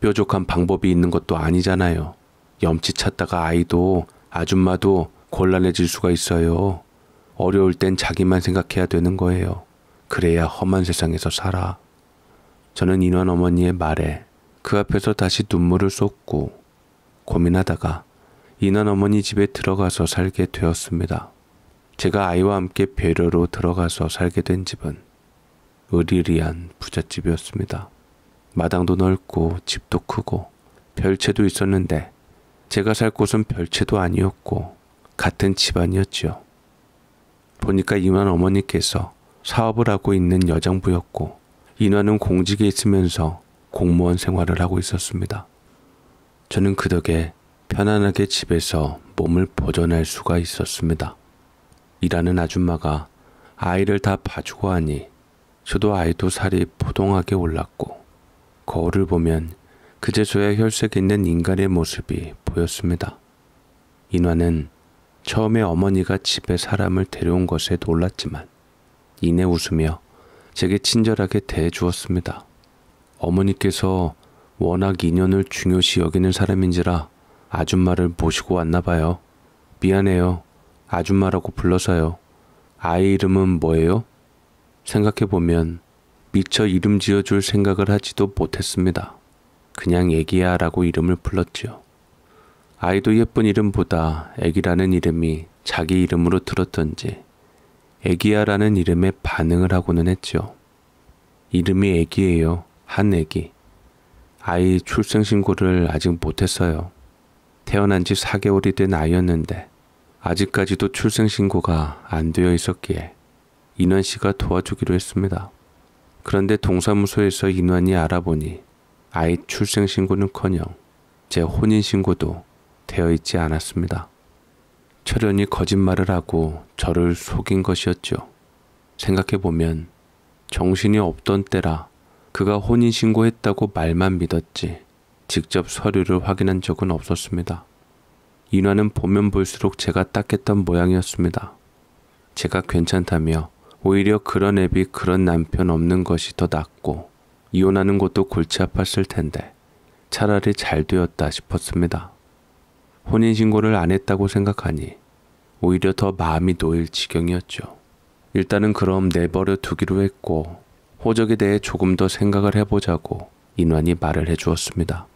뾰족한 방법이 있는 것도 아니잖아요. 염치 찾다가 아이도 아줌마도 곤란해질 수가 있어요. 어려울 땐 자기만 생각해야 되는 거예요. 그래야 험한 세상에서 살아. 저는 인원 어머니의 말에 그 앞에서 다시 눈물을 쏟고 고민하다가 인원 어머니 집에 들어가서 살게 되었습니다. 제가 아이와 함께 배려로 들어가서 살게 된 집은 으리리한 으 부잣집이었습니다. 마당도 넓고 집도 크고 별채도 있었는데 제가 살 곳은 별채도 아니었고 같은 집안이었지요. 보니까 이만 어머니께서 사업을 하고 있는 여장부였고 인화는 공직에 있으면서 공무원 생활을 하고 있었습니다. 저는 그 덕에 편안하게 집에서 몸을 보존할 수가 있었습니다. 일하는 아줌마가 아이를 다 봐주고 하니 저도 아이도 살이 포동하게 올랐고 거울을 보면 그제서야 혈색 있는 인간의 모습이 보였습니다. 인화는 처음에 어머니가 집에 사람을 데려온 것에 놀랐지만 이내 웃으며 제게 친절하게 대해주었습니다. 어머니께서 워낙 인연을 중요시 여기는 사람인지라 아줌마를 모시고 왔나 봐요. 미안해요. 아줌마라고 불러서요. 아이 이름은 뭐예요? 생각해보면 미처 이름 지어줄 생각을 하지도 못했습니다. 그냥 애기야 라고 이름을 불렀지요. 아이도 예쁜 이름보다 애기라는 이름이 자기 이름으로 들었던지 애기야라는 이름에 반응을 하고는 했지요. 이름이 애기예요. 한 애기. 아이 출생신고를 아직 못했어요. 태어난 지 4개월이 된 아이였는데 아직까지도 출생신고가 안 되어 있었기에 인환 씨가 도와주기로 했습니다. 그런데 동사무소에서 인환이 알아보니 아이 출생신고는커녕 제 혼인신고도 되어 있지 않았습니다. 철연이 거짓말을 하고 저를 속인 것이었죠. 생각해보면 정신이 없던 때라 그가 혼인신고했다고 말만 믿었지 직접 서류를 확인한 적은 없었습니다. 인화는 보면 볼수록 제가 딱했던 모양이었습니다. 제가 괜찮다며 오히려 그런 앱이 그런 남편 없는 것이 더 낫고 이혼하는 것도 골치 아팠을 텐데 차라리 잘 되었다 싶었습니다. 혼인신고를 안 했다고 생각하니 오히려 더 마음이 놓일 지경이었죠. 일단은 그럼 내버려 두기로 했고 호적에 대해 조금 더 생각을 해보자고 인환이 말을 해주었습니다.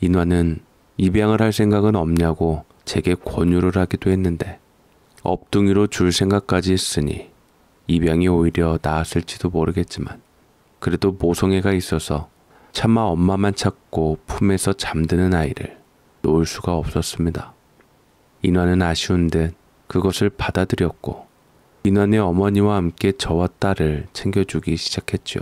인환은 입양을 할 생각은 없냐고 제게 권유를 하기도 했는데 업둥이로 줄 생각까지 했으니 입양이 오히려 나았을지도 모르겠지만 그래도 모성애가 있어서 차마 엄마만 찾고 품에서 잠드는 아이를 놓을 수가 없었습니다. 인환은 아쉬운 듯 그것을 받아들였고 인환의 어머니와 함께 저와 딸을 챙겨주기 시작했죠.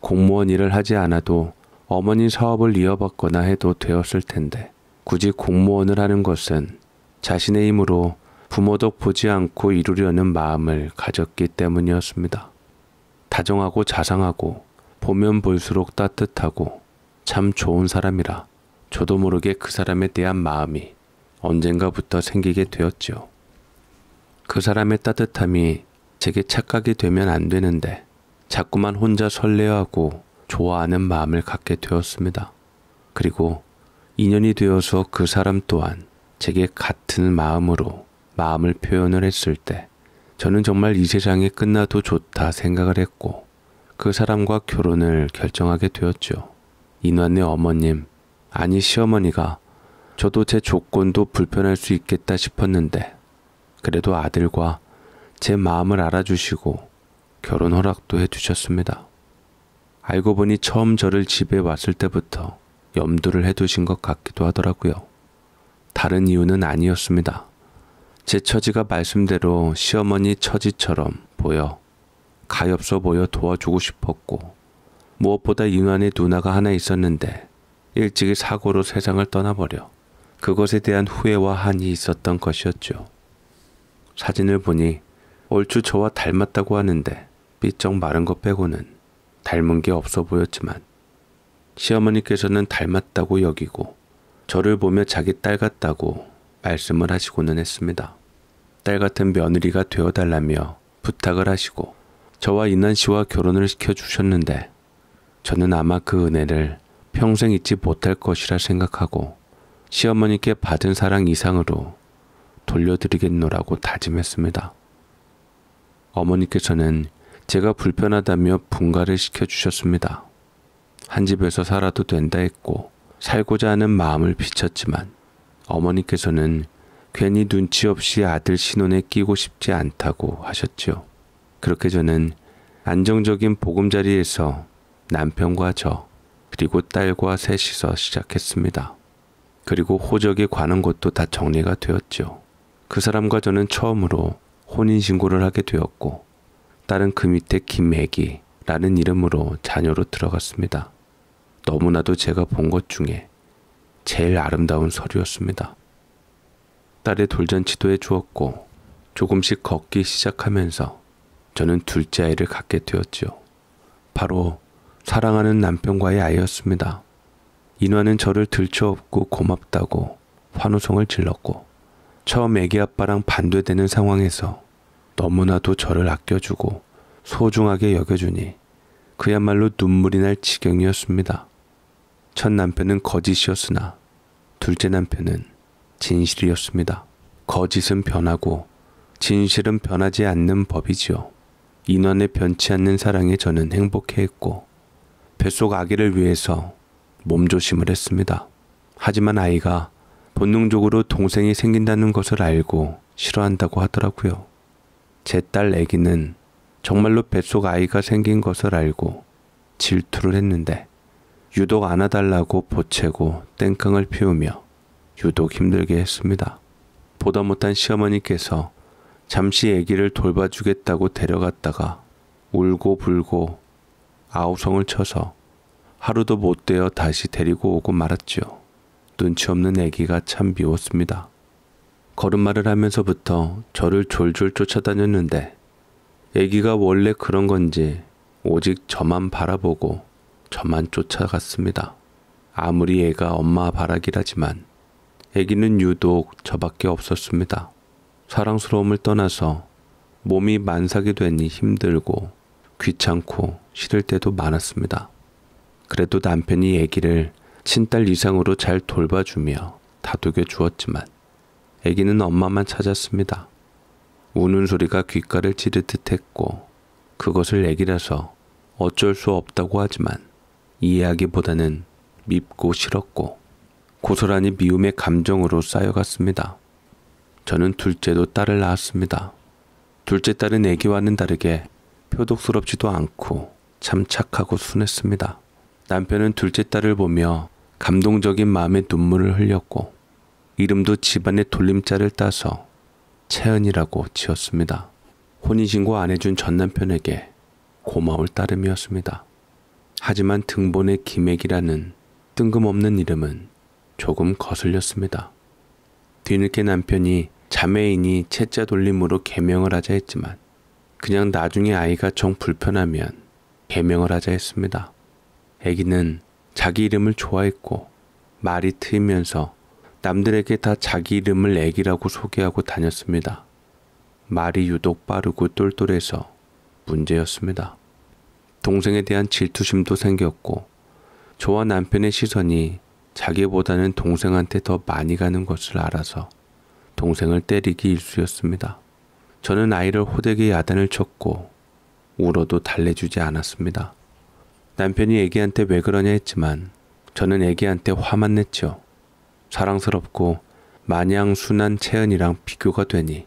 공무원 일을 하지 않아도 어머니 사업을 이어받거나 해도 되었을 텐데 굳이 공무원을 하는 것은 자신의 힘으로 부모도 보지 않고 이루려는 마음을 가졌기 때문이었습니다. 다정하고 자상하고 보면 볼수록 따뜻하고 참 좋은 사람이라 저도 모르게 그 사람에 대한 마음이 언젠가부터 생기게 되었지요. 그 사람의 따뜻함이 제게 착각이 되면 안 되는데 자꾸만 혼자 설레하고 좋아하는 마음을 갖게 되었습니다. 그리고 인연이 되어서 그 사람 또한 제게 같은 마음으로 마음을 표현을 했을 때 저는 정말 이 세상이 끝나도 좋다 생각을 했고 그 사람과 결혼을 결정하게 되었죠. 인환의 어머님, 아니 시어머니가 저도 제 조건도 불편할 수 있겠다 싶었는데 그래도 아들과 제 마음을 알아주시고 결혼 허락도 해주셨습니다. 알고 보니 처음 저를 집에 왔을 때부터 염두를 해두신 것 같기도 하더라고요. 다른 이유는 아니었습니다. 제 처지가 말씀대로 시어머니 처지처럼 보여 가엾어 보여 도와주고 싶었고 무엇보다 인환의 누나가 하나 있었는데 일찍이 사고로 세상을 떠나버려 그것에 대한 후회와 한이 있었던 것이었죠. 사진을 보니 얼추 저와 닮았다고 하는데 삐쩍 마른 것 빼고는 닮은 게 없어 보였지만 시어머니께서는 닮았다고 여기고 저를 보며 자기 딸 같다고 말씀을 하시고는 했습니다. 딸 같은 며느리가 되어달라며 부탁을 하시고 저와 이난 씨와 결혼을 시켜주셨는데 저는 아마 그 은혜를 평생 잊지 못할 것이라 생각하고 시어머니께 받은 사랑 이상으로 돌려드리겠노라고 다짐했습니다. 어머니께서는 제가 불편하다며 분가를 시켜주셨습니다. 한 집에서 살아도 된다 했고 살고자 하는 마음을 비쳤지만 어머니께서는 괜히 눈치 없이 아들 신혼에 끼고 싶지 않다고 하셨지요. 그렇게 저는 안정적인 보금자리에서 남편과 저 그리고 딸과 셋이서 시작했습니다. 그리고 호적에 관한 것도 다 정리가 되었죠그 사람과 저는 처음으로 혼인신고를 하게 되었고 딸은 그 밑에 김혜기라는 이름으로 자녀로 들어갔습니다. 너무나도 제가 본 것 중에 제일 아름다운 서류였습니다. 딸의 돌잔치도 해주었고 조금씩 걷기 시작하면서 저는 둘째 아이를 갖게 되었지요. 바로 사랑하는 남편과의 아이였습니다. 인화는 저를 들쳐업고 고맙다고 환호성을 질렀고 처음 애기 아빠랑 반대되는 상황에서 너무나도 저를 아껴주고 소중하게 여겨주니 그야말로 눈물이 날 지경이었습니다. 첫 남편은 거짓이었으나 둘째 남편은 진실이었습니다. 거짓은 변하고 진실은 변하지 않는 법이지요. 인원에 변치 않는 사랑에 저는 행복해했고 뱃속 아기를 위해서 몸조심을 했습니다. 하지만 아이가 본능적으로 동생이 생긴다는 것을 알고 싫어한다고 하더라고요. 제 딸 아기는 정말로 뱃속 아이가 생긴 것을 알고 질투를 했는데 유독 안아달라고 보채고 땡깡을 피우며 유독 힘들게 했습니다. 보다 못한 시어머니께서 잠시 아기를 돌봐주겠다고 데려갔다가 울고 불고 아우성을 쳐서 하루도 못 되어 다시 데리고 오고 말았지요. 눈치 없는 아기가 참 미웠습니다. 걸음마를 하면서부터 저를 졸졸 쫓아다녔는데 아기가 원래 그런 건지 오직 저만 바라보고 저만 쫓아갔습니다. 아무리 애가 엄마 바라기라지만 애기는 유독 저밖에 없었습니다. 사랑스러움을 떠나서 몸이 만삭이 되니 힘들고 귀찮고 싫을 때도 많았습니다. 그래도 남편이 애기를 친딸 이상으로 잘 돌봐주며 다독여 주었지만 애기는 엄마만 찾았습니다. 우는 소리가 귓가를 찌르듯 했고 그것을 애기라서 어쩔 수 없다고 하지만 이해하기보다는 밉고 싫었고 고스란히 미움의 감정으로 쌓여갔습니다. 저는 둘째도 딸을 낳았습니다. 둘째 딸은 애기와는 다르게 표독스럽지도 않고 참 착하고 순했습니다. 남편은 둘째 딸을 보며 감동적인 마음에 눈물을 흘렸고 이름도 집안의 돌림자를 따서 채은이라고 지었습니다. 혼인신고 안 해준 전 남편에게 고마울 따름이었습니다. 하지만 등본의 김액이라는 뜬금없는 이름은 조금 거슬렸습니다. 뒤늦게 남편이 자매인이 채자 돌림으로 개명을 하자 했지만 그냥 나중에 아이가 정 불편하면 개명을 하자 했습니다. 애기는 자기 이름을 좋아했고 말이 트이면서 남들에게 다 자기 이름을 애기라고 소개하고 다녔습니다. 말이 유독 빠르고 똘똘해서 문제였습니다. 동생에 대한 질투심도 생겼고 저와 남편의 시선이 자기보다는 동생한테 더 많이 가는 것을 알아서 동생을 때리기 일쑤였습니다. 저는 아이를 호되게 야단을 쳤고 울어도 달래주지 않았습니다. 남편이 애기한테 왜 그러냐 했지만 저는 애기한테 화만 냈죠. 사랑스럽고 마냥 순한 채은이랑 비교가 되니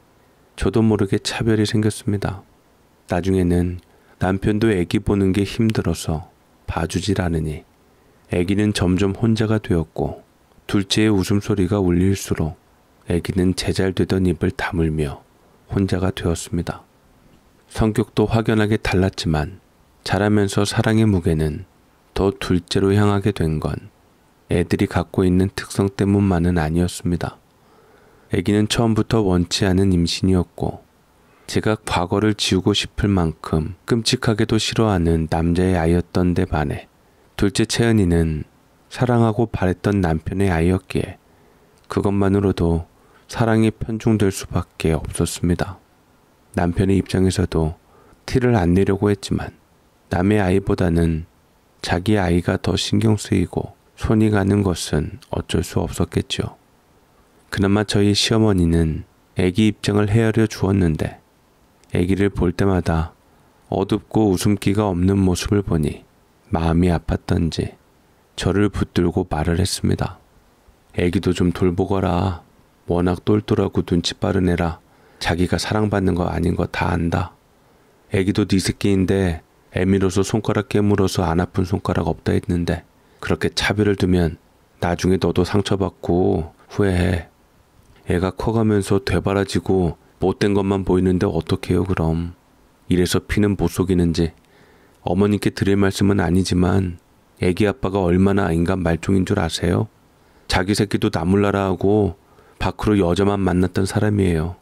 저도 모르게 차별이 생겼습니다. 나중에는 남편도 애기 보는 게 힘들어서 봐주질 않으니 애기는 점점 혼자가 되었고 둘째의 웃음소리가 울릴수록 애기는 제잘되던 입을 다물며 혼자가 되었습니다. 성격도 확연하게 달랐지만 자라면서 사랑의 무게는 더 둘째로 향하게 된 건 애들이 갖고 있는 특성 때문만은 아니었습니다. 애기는 처음부터 원치 않은 임신이었고 제가 과거를 지우고 싶을 만큼 끔찍하게도 싫어하는 남자의 아이였던 데 반해 둘째 채은이는 사랑하고 바랬던 남편의 아이였기에 그것만으로도 사랑이 편중될 수밖에 없었습니다. 남편의 입장에서도 티를 안 내려고 했지만 남의 아이보다는 자기 아이가 더 신경 쓰이고 손이 가는 것은 어쩔 수 없었겠죠. 그나마 저희 시어머니는 애기 입장을 헤아려 주었는데 아기를 볼 때마다 어둡고 웃음기가 없는 모습을 보니 마음이 아팠던지 저를 붙들고 말을 했습니다. 아기도 좀 돌보거라. 워낙 똘똘하고 눈치 빠른 애라 자기가 사랑받는 거 아닌 거 다 안다. 애기도 네 새끼인데 애미로서 손가락 깨물어서 안 아픈 손가락 없다 했는데 그렇게 차별을 두면 나중에 너도 상처받고 후회해. 애가 커가면서 되바라지고 못된 것만 보이는데 어떡해요 그럼. 이래서 피는 못속이는지 어머님께 드릴 말씀은 아니지만 애기 아빠가 얼마나 인간 말종인 줄 아세요? 자기 새끼도 나몰라라 하고 밖으로 여자만 만났던 사람이에요.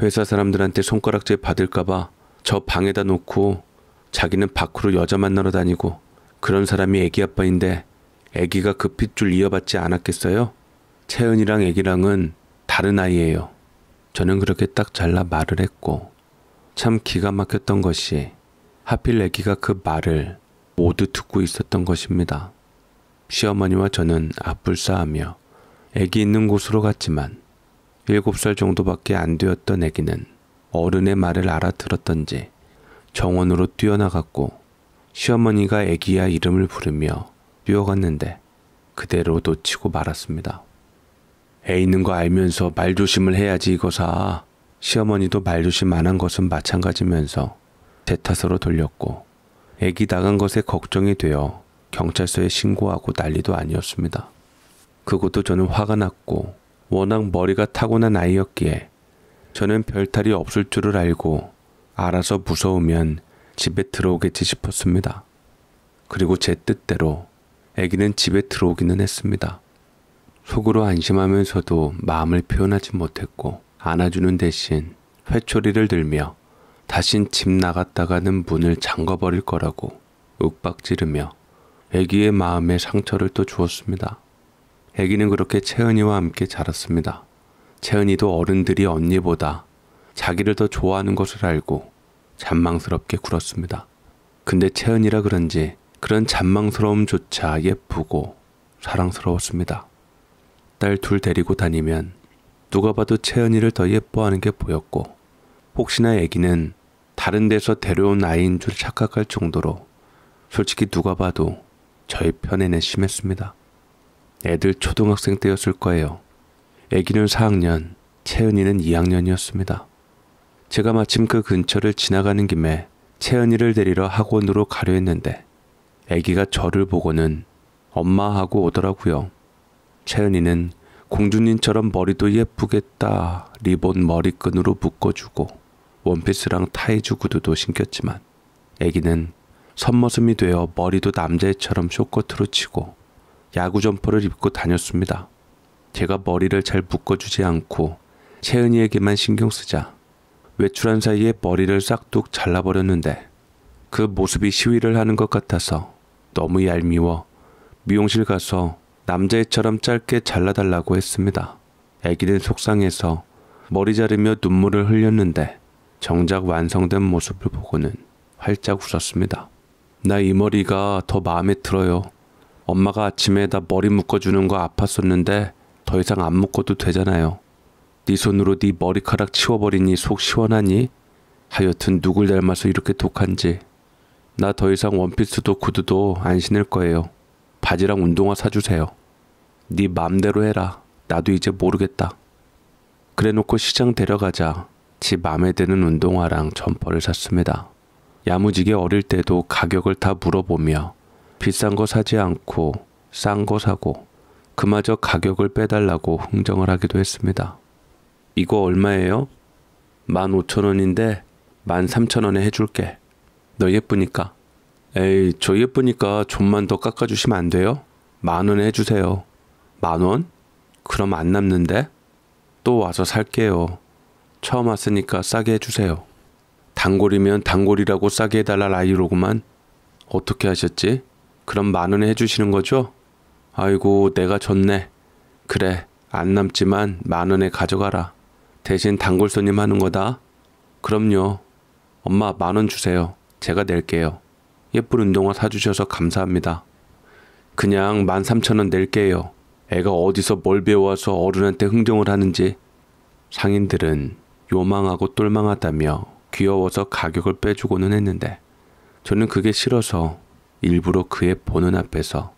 회사 사람들한테 손가락질 받을까봐 저 방에다 놓고 자기는 밖으로 여자 만나러 다니고 그런 사람이 애기 아빠인데 애기가 그 핏줄 이어받지 않았겠어요? 채은이랑 애기랑은 다른 아이예요. 저는 그렇게 딱 잘라 말을 했고 참 기가 막혔던 것이 하필 애기가 그 말을 모두 듣고 있었던 것입니다. 시어머니와 저는 앞불싸하며 애기 있는 곳으로 갔지만 7살 정도밖에 안 되었던 애기는 어른의 말을 알아들었던지 정원으로 뛰어나갔고 시어머니가 애기야 이름을 부르며 뛰어갔는데 그대로 놓치고 말았습니다. 애 있는 거 알면서 말조심을 해야지 이거사. 시어머니도 말조심 안 한 것은 마찬가지면서 제 탓으로 돌렸고 애기 나간 것에 걱정이 되어 경찰서에 신고하고 난리도 아니었습니다. 그것도 저는 화가 났고 워낙 머리가 타고난 아이였기에 저는 별탈이 없을 줄을 알고 알아서 무서우면 집에 들어오겠지 싶었습니다. 그리고 제 뜻대로 애기는 집에 들어오기는 했습니다. 속으로 안심하면서도 마음을 표현하지 못했고 안아주는 대신 회초리를 들며 다신 집 나갔다가는 문을 잠가버릴 거라고 윽박지르며 애기의 마음에 상처를 또 주었습니다. 애기는 그렇게 채은이와 함께 자랐습니다. 채은이도 어른들이 언니보다 자기를 더 좋아하는 것을 알고 잔망스럽게 굴었습니다. 근데 채은이라 그런지 그런 잔망스러움조차 예쁘고 사랑스러웠습니다. 딸둘 데리고 다니면 누가 봐도 채은이를 더 예뻐하는 게 보였고 혹시나 애기는 다른 데서 데려온 아이인 줄 착각할 정도로 솔직히 누가 봐도 저의 편에는 심했습니다. 애들 초등학생 때였을 거예요. 애기는 4학년, 채은이는 2학년이었습니다. 제가 마침 그 근처를 지나가는 김에 채은이를 데리러 학원으로 가려 했는데 애기가 저를 보고는 엄마 하고 오더라고요. 채은이는 공주님처럼 머리도 예쁘겠다 리본 머리끈으로 묶어주고 원피스랑 타이즈 구두도 신겼지만 애기는 선머슴이 되어 머리도 남자애처럼 쇼커트로 치고 야구 점퍼를 입고 다녔습니다. 제가 머리를 잘 묶어주지 않고 채은이에게만 신경 쓰자 외출한 사이에 머리를 싹둑 잘라버렸는데 그 모습이 시위를 하는 것 같아서 너무 얄미워 미용실 가서 남자애처럼 짧게 잘라달라고 했습니다. 애기는 속상해서 머리 자르며 눈물을 흘렸는데 정작 완성된 모습을 보고는 활짝 웃었습니다. 나 이 머리가 더 마음에 들어요. 엄마가 아침에 나 머리 묶어주는 거 아팠었는데 더 이상 안 묶어도 되잖아요. 네 손으로 네 머리카락 치워버리니 속 시원하니? 하여튼 누굴 닮아서 이렇게 독한지. 나 더 이상 원피스도 구두도 안 신을 거예요. 바지랑 운동화 사주세요. 네 맘대로 해라. 나도 이제 모르겠다. 그래놓고 시장 데려가자 지 맘에 드는 운동화랑 점퍼를 샀습니다. 야무지게 어릴 때도 가격을 다 물어보며 비싼 거 사지 않고 싼 거 사고 그마저 가격을 빼달라고 흥정을 하기도 했습니다. 이거 얼마예요? 15,000원인데 13,000원에 해줄게. 너 예쁘니까. 에이, 저 예쁘니까 좀만 더 깎아주시면 안 돼요? 만원 해주세요. 만 원? 그럼 안 남는데? 또 와서 살게요. 처음 왔으니까 싸게 해주세요. 단골이면 단골이라고 싸게 해달라 라이로구만. 어떻게 하셨지? 그럼 만 원에 해주시는 거죠? 아이고, 내가 졌네. 그래, 안 남지만 만 원에 가져가라. 대신 단골 손님 하는 거다. 그럼요. 엄마 만 원 주세요. 제가 낼게요. 예쁜 운동화 사주셔서 감사합니다. 그냥 13,000원 낼게요. 애가 어디서 뭘 배워와서 어른한테 흥정을 하는지. 상인들은 요망하고 똘망하다며 귀여워서 가격을 빼주고는 했는데 저는 그게 싫어서 일부러 그의 보는 앞에서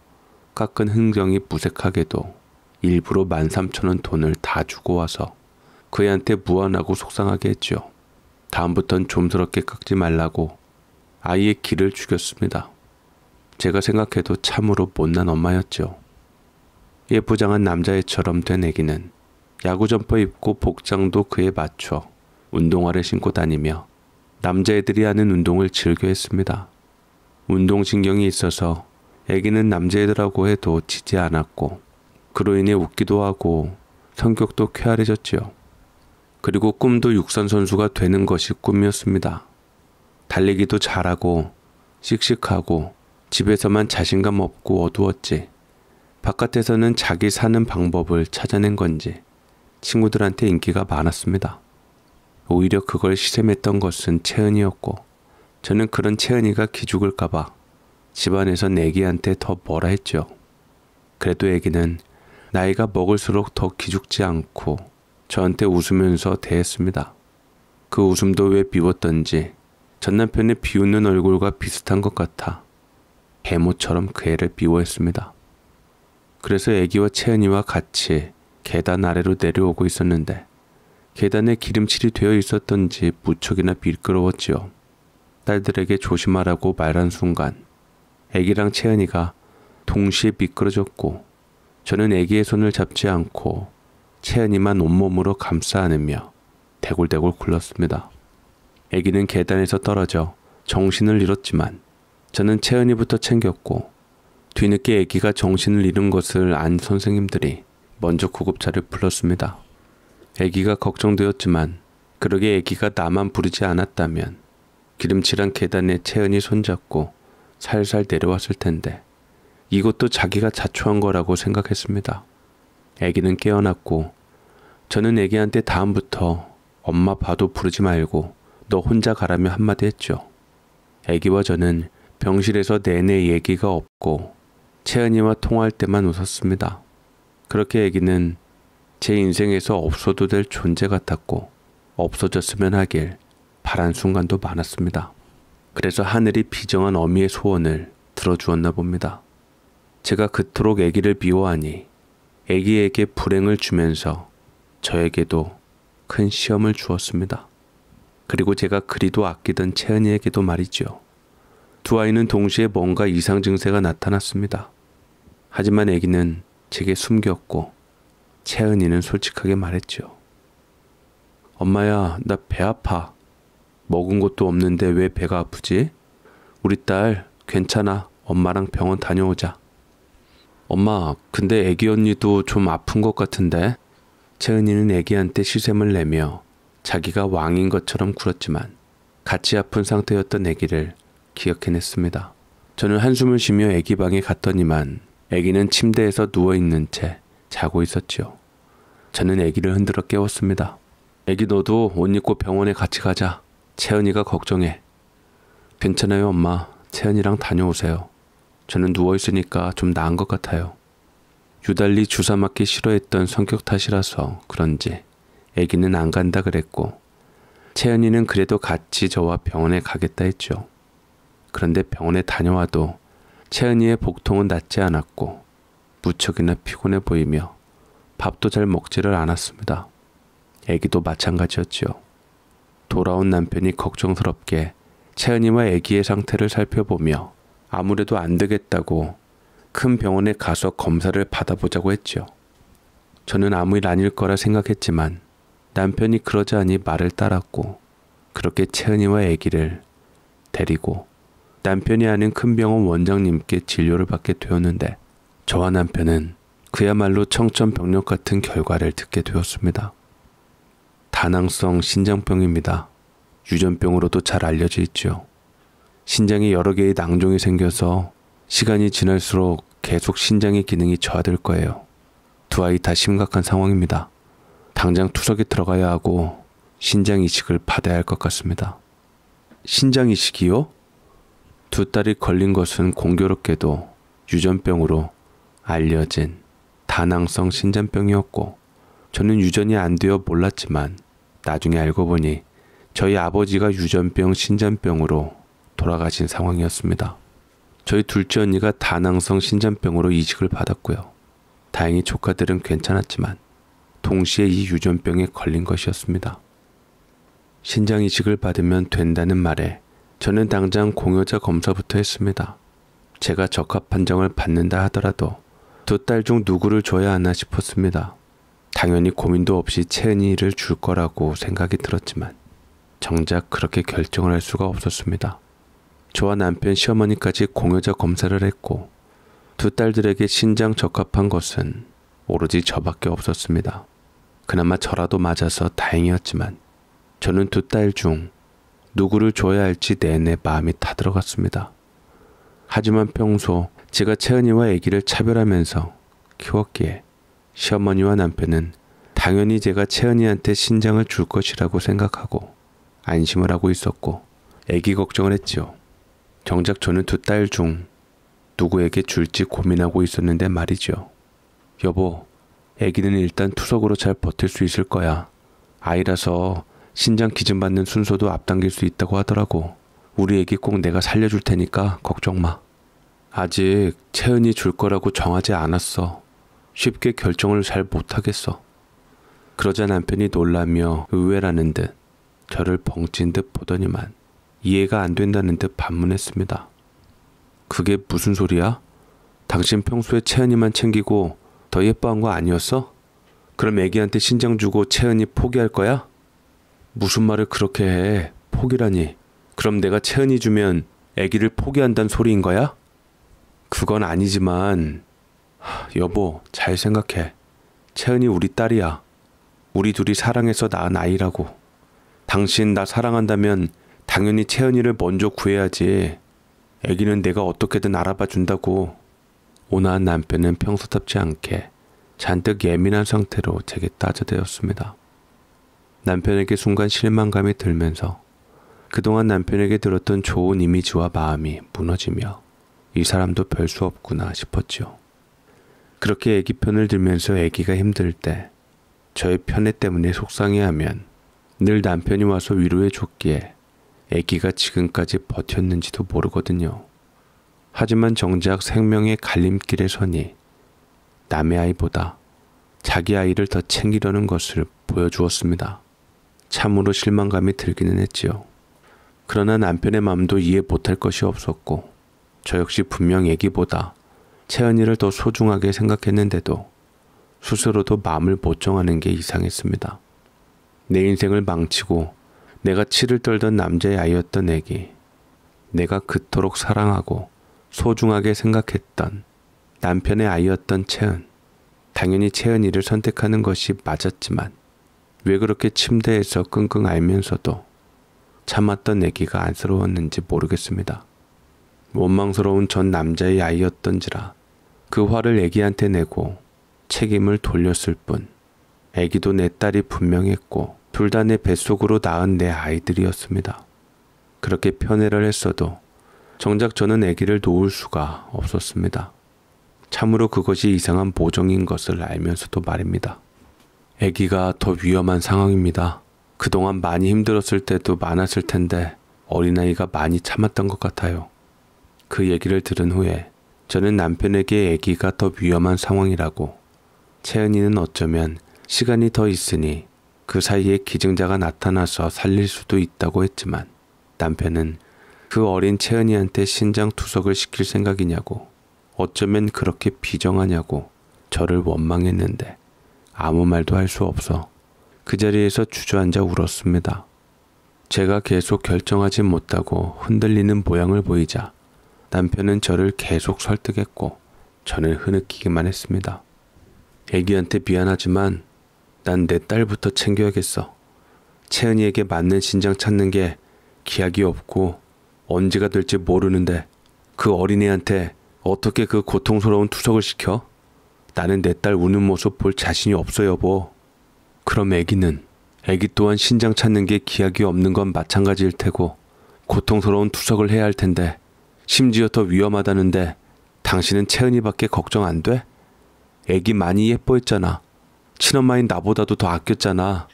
깎은 흥정이 무색하게도 일부러 13,000원 돈을 다 주고 와서 그애한테 무안하고 속상하게 했죠. 다음부턴 좀스럽게 깎지 말라고 아이의 길을 죽였습니다. 제가 생각해도 참으로 못난 엄마였죠. 예쁘장한 남자애처럼 된 애기는 야구 점퍼 입고 복장도 그에 맞춰 운동화를 신고 다니며 남자애들이 하는 운동을 즐겨 했습니다. 운동신경이 있어서 애기는 남자애들하고 해도 지지 않았고 그로 인해 웃기도 하고 성격도 쾌활해졌지요. 그리고 꿈도 육선 선수가 되는 것이 꿈이었습니다. 달리기도 잘하고 씩씩하고 집에서만 자신감 없고 어두웠지. 바깥에서는 자기 사는 방법을 찾아낸 건지 친구들한테 인기가 많았습니다. 오히려 그걸 시샘했던 것은 채은이었고 저는 그런 채은이가 기죽을까봐 집안에서내기한테더 뭐라 했죠. 그래도 애기는 나이가 먹을수록 더 기죽지 않고 저한테 웃으면서 대했습니다. 그 웃음도 왜비웠던지 전 남편의 비웃는 얼굴과 비슷한 것 같아 개모처럼 그 애를 비워했습니다. 그래서 애기와 채은이와 같이 계단 아래로 내려오고 있었는데 계단에 기름칠이 되어 있었던지 무척이나 미끄러웠지요. 딸들에게 조심하라고 말한 순간 애기랑 채은이가 동시에 미끄러졌고 저는 애기의 손을 잡지 않고 채은이만 온몸으로 감싸 안으며 대굴대굴 굴렀습니다. 아기는 계단에서 떨어져 정신을 잃었지만 저는 채은이부터 챙겼고 뒤늦게 아기가 정신을 잃은 것을 안 선생님들이 먼저 구급차를 불렀습니다. 아기가 걱정되었지만 그러게 아기가 나만 부르지 않았다면 기름칠한 계단에 채은이 손잡고 살살 내려왔을 텐데 이것도 자기가 자초한 거라고 생각했습니다. 아기는 깨어났고 저는 아기한테 다음부터 엄마 봐도 부르지 말고 너 혼자 가라며 한마디 했죠. 애기와 저는 병실에서 내내 얘기가 없고 채은이와 통화할 때만 웃었습니다. 그렇게 애기는 제 인생에서 없어도 될 존재 같았고 없어졌으면 하길 바란 순간도 많았습니다. 그래서 하늘이 비정한 어미의 소원을 들어주었나 봅니다. 제가 그토록 애기를 미워하니 애기에게 불행을 주면서 저에게도 큰 시험을 주었습니다. 그리고 제가 그리도 아끼던 채은이에게도 말이죠. 두 아이는 동시에 뭔가 이상 증세가 나타났습니다. 하지만 아기는 제게 숨겼고 채은이는 솔직하게 말했죠. 엄마야, 나 배 아파. 먹은 것도 없는데 왜 배가 아프지? 우리 딸 괜찮아. 엄마랑 병원 다녀오자. 엄마, 근데 애기 언니도 좀 아픈 것 같은데? 채은이는 애기한테 시샘을 내며 자기가 왕인 것처럼 굴었지만 같이 아픈 상태였던 아기를 기억해냈습니다. 저는 한숨을 쉬며 아기 방에 갔더니만 아기는 침대에서 누워있는 채 자고 있었지요. 저는 아기를 흔들어 깨웠습니다. 아기 너도 옷 입고 병원에 같이 가자. 채은이가 걱정해. 괜찮아요 엄마. 채은이랑 다녀오세요. 저는 누워있으니까 좀 나은 것 같아요. 유달리 주사 맞기 싫어했던 성격 탓이라서 그런지 애기는 안 간다 그랬고 채연이는 그래도 같이 저와 병원에 가겠다 했죠. 그런데 병원에 다녀와도 채연이의 복통은 낫지 않았고 무척이나 피곤해 보이며 밥도 잘 먹지를 않았습니다. 애기도 마찬가지였지요. 돌아온 남편이 걱정스럽게 채연이와 애기의 상태를 살펴보며 아무래도 안 되겠다고 큰 병원에 가서 검사를 받아보자고 했지요. 저는 아무 일 아닐 거라 생각했지만 남편이 그러지않니 말을 따랐고 그렇게 채은이와 아기를 데리고 남편이 아닌 큰 병원 원장님께 진료를 받게 되었는데 저와 남편은 그야말로 청천벽력 같은 결과를 듣게 되었습니다. 다낭성 신장병입니다. 유전병으로도 잘 알려져 있죠 신장에 여러 개의 낭종이 생겨서 시간이 지날수록 계속 신장의 기능이 저하될 거예요. 두 아이 다 심각한 상황입니다. 당장 투석에 들어가야 하고 신장 이식을 받아야 할 것 같습니다. 신장 이식이요? 두 딸이 걸린 것은 공교롭게도 유전병으로 알려진 다낭성 신장병이었고 저는 유전이 안 되어 몰랐지만 나중에 알고 보니 저희 아버지가 유전병 신장병으로 돌아가신 상황이었습니다. 저희 둘째 언니가 다낭성 신장병으로 이식을 받았고요. 다행히 조카들은 괜찮았지만 동시에 이 유전병에 걸린 것이었습니다. 신장 이식을 받으면 된다는 말에 저는 당장 공여자 검사부터 했습니다. 제가 적합 판정을 받는다 하더라도 두 딸 중 누구를 줘야 하나 싶었습니다. 당연히 고민도 없이 채은이를 줄 거라고 생각이 들었지만 정작 그렇게 결정을 할 수가 없었습니다. 저와 남편 시어머니까지 공여자 검사를 했고 두 딸들에게 신장 적합한 것은 오로지 저밖에 없었습니다. 그나마 저라도 맞아서 다행이었지만 저는 두 딸 중 누구를 줘야 할지 내내 마음이 타들어갔습니다. 하지만 평소 제가 채은이와 아기를 차별하면서 키웠기에 시어머니와 남편은 당연히 제가 채은이한테 신장을 줄 것이라고 생각하고 안심을 하고 있었고 아기 걱정을 했지요. 정작 저는 두 딸 중 누구에게 줄지 고민하고 있었는데 말이죠. 여보, 애기는 일단 투석으로 잘 버틸 수 있을 거야. 아이라서 신장 기증 받는 순서도 앞당길 수 있다고 하더라고. 우리 애기 꼭 내가 살려줄 테니까 걱정 마. 아직 채은이 줄 거라고 정하지 않았어. 쉽게 결정을 잘 못하겠어. 그러자 남편이 놀라며 의외라는 듯 저를 벙찐 듯 보더니만 이해가 안 된다는 듯 반문했습니다. 그게 무슨 소리야? 당신 평소에 채은이만 챙기고 더 예뻐한 거 아니었어? 그럼 애기한테 신장 주고 채은이 포기할 거야? 무슨 말을 그렇게 해. 포기라니. 그럼 내가 채은이 주면 애기를 포기한다는 소리인 거야? 그건 아니지만, 여보, 잘 생각해. 채은이 우리 딸이야. 우리 둘이 사랑해서 낳은 아이라고. 당신 나 사랑한다면 당연히 채은이를 먼저 구해야지. 애기는 내가 어떻게든 알아봐 준다고. 온화한 남편은 평소답지 않게 잔뜩 예민한 상태로 제게 따져대었습니다. 남편에게 순간 실망감이 들면서 그동안 남편에게 들었던 좋은 이미지와 마음이 무너지며 이 사람도 별 수 없구나 싶었지요. 그렇게 애기 편을 들면서 애기가 힘들 때 저의 편애 때문에 속상해하면 늘 남편이 와서 위로해 줬기에 애기가 지금까지 버텼는지도 모르거든요. 하지만 정작 생명의 갈림길에 서니 남의 아이보다 자기 아이를 더 챙기려는 것을 보여주었습니다. 참으로 실망감이 들기는 했지요. 그러나 남편의 마음도 이해 못할 것이 없었고 저 역시 분명 애기보다 채연이를더 소중하게 생각했는데도 스스로도 마음을 못 정하는 게 이상했습니다. 내 인생을 망치고 내가 치를 떨던 남자의 아이였던 애기. 내가 그토록 사랑하고 소중하게 생각했던 남편의 아이였던 채은. 당연히 채은이를 선택하는 것이 맞았지만 왜 그렇게 침대에서 끙끙 앓면서도 참았던 애기가 안쓰러웠는지 모르겠습니다. 원망스러운 전 남자의 아이였던지라 그 화를 애기한테 내고 책임을 돌렸을 뿐 애기도 내 딸이 분명했고 둘 다 내 뱃속으로 낳은 내 아이들이었습니다. 그렇게 편애를 했어도 정작 저는 아기를 도울 수가 없었습니다. 참으로 그것이 이상한 보정인 것을 알면서도 말입니다. 아기가 더 위험한 상황입니다. 그동안 많이 힘들었을 때도 많았을 텐데 어린아이가 많이 참았던 것 같아요. 그 얘기를 들은 후에 저는 남편에게 아기가 더 위험한 상황이라고 채은이는 어쩌면 시간이 더 있으니 그 사이에 기증자가 나타나서 살릴 수도 있다고 했지만 남편은 그 어린 채은이한테 신장 투석을 시킬 생각이냐고 어쩌면 그렇게 비정하냐고 저를 원망했는데 아무 말도 할 수 없어 그 자리에서 주저앉아 울었습니다. 제가 계속 결정하지 못하고 흔들리는 모양을 보이자 남편은 저를 계속 설득했고 저는 흐느끼기만 했습니다. 애기한테 미안하지만 난 내 딸부터 챙겨야겠어. 채은이에게 맞는 신장 찾는 게 기약이 없고 언제가 될지 모르는데 그 어린애한테 어떻게 그 고통스러운 투석을 시켜? 나는 내 딸 우는 모습 볼 자신이 없어 여보. 그럼 애기는 애기 또한 신장 찾는 게 기약이 없는 건 마찬가지일 테고 고통스러운 투석을 해야 할 텐데 심지어 더 위험하다는데 당신은 채은이밖에 걱정 안 돼? 애기 많이 예뻐했잖아. 친엄마인 나보다도 더 아꼈잖아.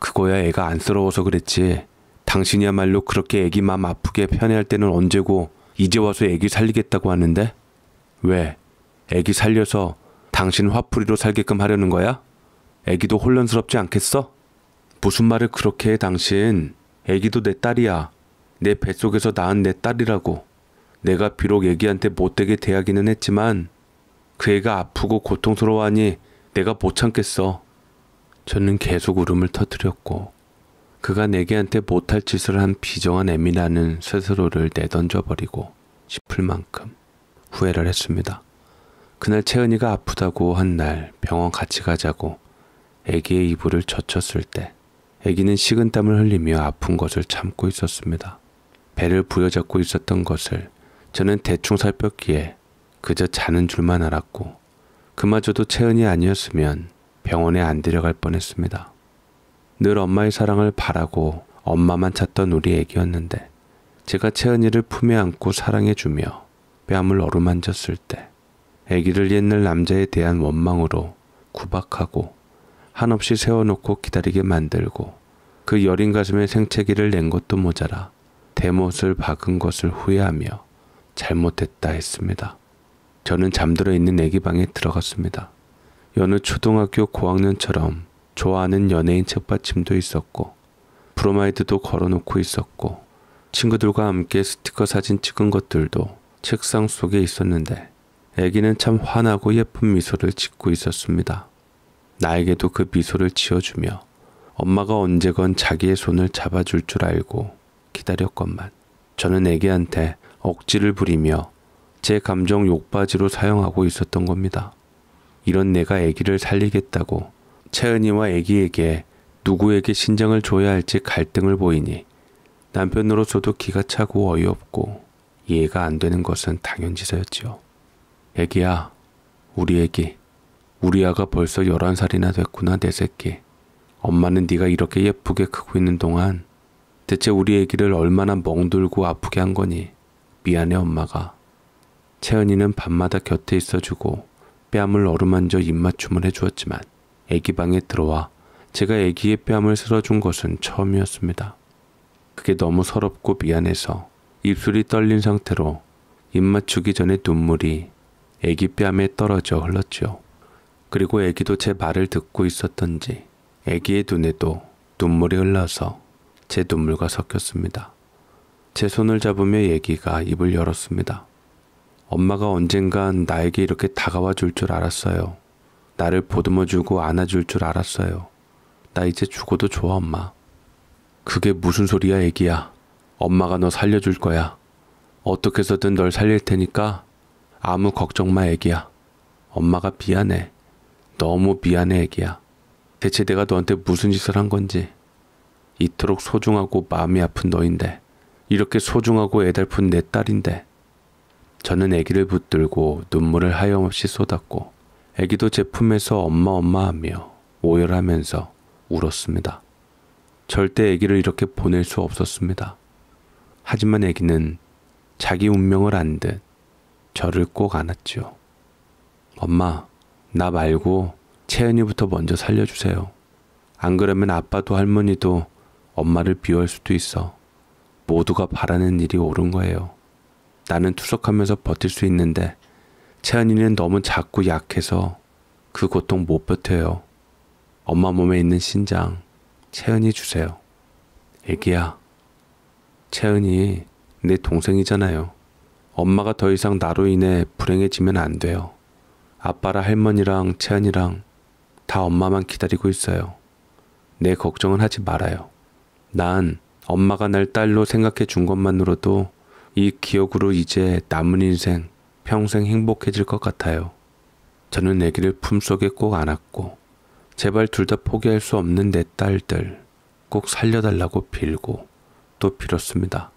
그거야 애가 안쓰러워서 그랬지. 당신이야말로 그렇게 애기 맘 아프게 편애할 때는 언제고 이제 와서 애기 살리겠다고 하는데? 왜? 애기 살려서 당신 화풀이로 살게끔 하려는 거야? 애기도 혼란스럽지 않겠어? 무슨 말을 그렇게 해 당신. 애기도 내 딸이야. 내 뱃속에서 낳은 내 딸이라고. 내가 비록 애기한테 못되게 대하기는 했지만 그 애가 아프고 고통스러워하니 내가 못 참겠어. 저는 계속 울음을 터뜨렸고 그가 내기한테 못할 짓을 한 비정한 애미라는 스스로를 내던져버리고 싶을 만큼 후회를 했습니다. 그날 채은이가 아프다고 한 날 병원 같이 가자고 애기의 이불을 젖혔을 때 애기는 식은 땀을 흘리며 아픈 것을 참고 있었습니다. 배를 부여잡고 있었던 것을 저는 대충 살폈기에 그저 자는 줄만 알았고 그마저도 채은이 아니었으면 병원에 안 데려갈 뻔했습니다. 늘 엄마의 사랑을 바라고 엄마만 찾던 우리 애기였는데 제가 채은이를 품에 안고 사랑해주며 뺨을 어루만졌을 때 애기를 옛날 남자에 대한 원망으로 구박하고 한없이 세워놓고 기다리게 만들고 그 여린 가슴에 생채기를 낸 것도 모자라 대못을 박은 것을 후회하며 잘못했다 했습니다. 저는 잠들어 있는 애기 방에 들어갔습니다. 여느 초등학교 고학년처럼 좋아하는 연예인 책받침도 있었고 브로마이드도 걸어놓고 있었고 친구들과 함께 스티커 사진 찍은 것들도 책상 속에 있었는데 애기는 참 환하고 예쁜 미소를 짓고 있었습니다. 나에게도 그 미소를 지어주며 엄마가 언제건 자기의 손을 잡아줄 줄 알고 기다렸건만 저는 애기한테 억지를 부리며 제 감정 욕받이로 사용하고 있었던 겁니다. 이런 내가 애기를 살리겠다고 채은이와 애기에게 누구에게 신장을 줘야 할지 갈등을 보이니 남편으로 서도 기가 차고 어이없고 이해가 안 되는 것은 당연지사였지요. 애기야, 우리 애기. 우리 아가 벌써 11살이나 됐구나, 내 새끼. 엄마는 네가 이렇게 예쁘게 크고 있는 동안 대체 우리 애기를 얼마나 멍들고 아프게 한 거니? 미안해, 엄마가. 채은이는 밤마다 곁에 있어주고 뺨을 어루만져 입맞춤을 해주었지만 아기 방에 들어와 제가 아기의 뺨을 쓸어준 것은 처음이었습니다. 그게 너무 서럽고 미안해서 입술이 떨린 상태로 입 맞추기 전에 눈물이 아기 뺨에 떨어져 흘렀지요. 그리고 아기도 제 말을 듣고 있었던지 아기의 눈에도 눈물이 흘러서 제 눈물과 섞였습니다. 제 손을 잡으며 아기가 입을 열었습니다. 엄마가 언젠간 나에게 이렇게 다가와 줄 줄 알았어요. 나를 보듬어주고 안아줄 줄 알았어요. 나 이제 죽어도 좋아, 엄마. 그게 무슨 소리야, 애기야. 엄마가 너 살려줄 거야. 어떻게 해서든 널 살릴 테니까 아무 걱정 마, 애기야. 엄마가 미안해. 너무 미안해, 애기야. 대체 내가 너한테 무슨 짓을 한 건지. 이토록 소중하고 마음이 아픈 너인데, 이렇게 소중하고 애달픈 내 딸인데. 저는 애기를 붙들고 눈물을 하염없이 쏟았고, 애기도 제품에서 엄마 엄마 하며 오열하면서 울었습니다. 절대 애기를 이렇게 보낼 수 없었습니다. 하지만 애기는 자기 운명을 안 듯 저를 꼭 안았지요. 엄마, 나 말고 채은이부터 먼저 살려주세요. 안 그러면 아빠도 할머니도 엄마를 비워할 수도 있어. 모두가 바라는 일이 옳은 거예요. 나는 투석하면서 버틸 수 있는데 채은이는 너무 작고 약해서 그 고통 못 버텨요. 엄마 몸에 있는 신장 채은이 주세요. 애기야. 채은이 내 동생이잖아요. 엄마가 더 이상 나로 인해 불행해지면 안 돼요. 아빠랑 할머니랑 채은이랑 다 엄마만 기다리고 있어요. 내 걱정은 하지 말아요. 난 엄마가 날 딸로 생각해 준 것만으로도 이 기억으로 이제 남은 인생 평생 행복해질 것 같아요. 저는 아기를 품속에 꼭 안았고 제발 둘 다 포기할 수 없는 내 딸들 꼭 살려달라고 빌고 또 빌었습니다.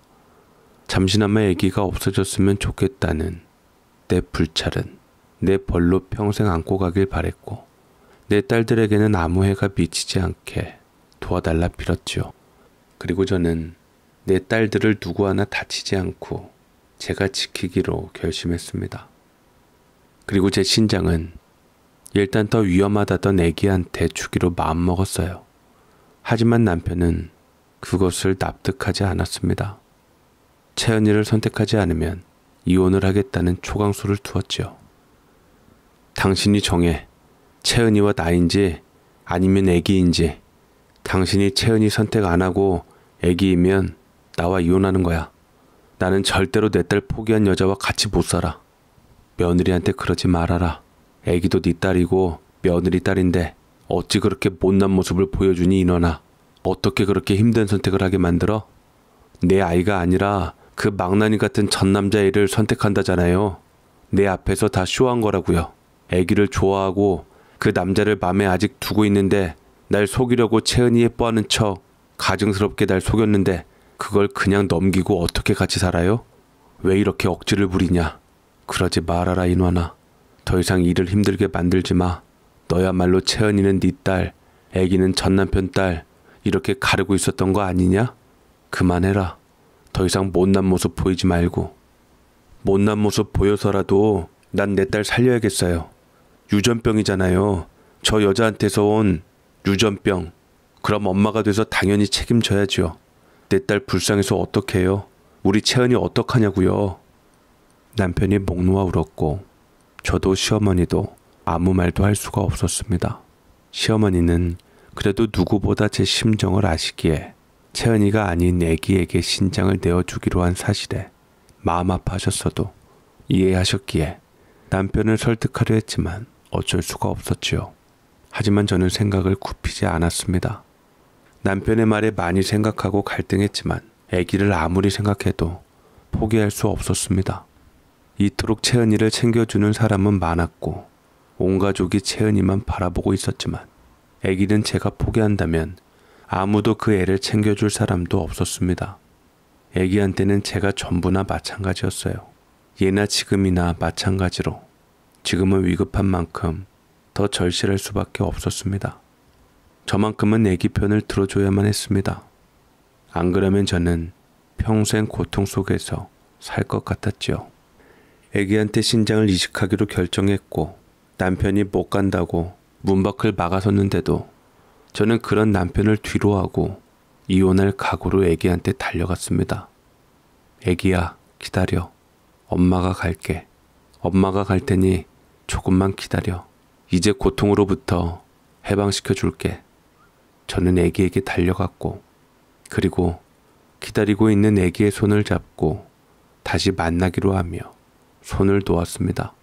잠시나마 아기가 없어졌으면 좋겠다는 내 불찰은 내 벌로 평생 안고 가길 바랬고 내 딸들에게는 아무 해가 미치지 않게 도와달라 빌었지요. 그리고 저는 내 딸들을 누구 하나 다치지 않고 제가 지키기로 결심했습니다. 그리고 제 신장은 일단 더 위험하다던 애기한테 주기로 마음먹었어요. 하지만 남편은 그것을 납득하지 않았습니다. 채연이를 선택하지 않으면 이혼을 하겠다는 초강수를 두었지요. 당신이 정해 채은이와 나인지 아니면 애기인지 당신이 채은이 선택 안 하고 애기이면 나와 이혼하는 거야. 나는 절대로 내 딸 포기한 여자와 같이 못 살아. 며느리한테 그러지 말아라. 애기도 네 딸이고 며느리 딸인데 어찌 그렇게 못난 모습을 보여주니 인원아. 어떻게 그렇게 힘든 선택을 하게 만들어? 내 아이가 아니라 그 망나니 같은 전 남자애를 선택한다잖아요. 내 앞에서 다 쇼한 거라고요. 애기를 좋아하고 그 남자를 맘에 아직 두고 있는데 날 속이려고 채은이 예뻐하는 척 가증스럽게 날 속였는데 그걸 그냥 넘기고 어떻게 같이 살아요? 왜 이렇게 억지를 부리냐? 그러지 말아라 인화나. 더 이상 일을 힘들게 만들지 마. 너야말로 채연이는네 딸, 애기는 전남편 딸 이렇게 가르고 있었던 거 아니냐? 그만해라. 더 이상 못난 모습 보이지 말고. 못난 모습 보여서라도 난 내 딸 살려야겠어요. 유전병이잖아요. 저 여자한테서 온 유전병. 그럼 엄마가 돼서 당연히 책임져야지요. 내딸 불쌍해서 어떡해요. 우리 채은이 어떡하냐고요. 남편이 목 놓아 울었고 저도 시어머니도 아무 말도 할 수가 없었습니다. 시어머니는 그래도 누구보다 제 심정을 아시기에 채은이가 아닌 애기에게 신장을 내어주기로 한 사실에 마음 아파하셨어도 이해하셨기에 남편을 설득하려 했지만 어쩔 수가 없었지요. 하지만 저는 생각을 굽히지 않았습니다. 남편의 말에 많이 생각하고 갈등했지만 아기를 아무리 생각해도 포기할 수 없었습니다. 이토록 채은이를 챙겨주는 사람은 많았고 온 가족이 채은이만 바라보고 있었지만 아기는 제가 포기한다면 아무도 그 애를 챙겨줄 사람도 없었습니다. 애기한테는 제가 전부나 마찬가지였어요. 예나 지금이나 마찬가지로 지금은 위급한 만큼 더 절실할 수밖에 없었습니다. 저만큼은 애기 편을 들어줘야만 했습니다. 안 그러면 저는 평생 고통 속에서 살 것 같았지요. 애기한테 신장을 이식하기로 결정했고 남편이 못 간다고 문 밖을 막아섰는데도 저는 그런 남편을 뒤로하고 이혼할 각오로 애기한테 달려갔습니다. 애기야, 기다려. 엄마가 갈게. 엄마가 갈 테니 조금만 기다려. 이제 고통으로부터 해방시켜 줄게. 저는 애기에게 달려갔고 그리고 기다리고 있는 애기의 손을 잡고 다시 만나기로 하며 손을 놓았습니다.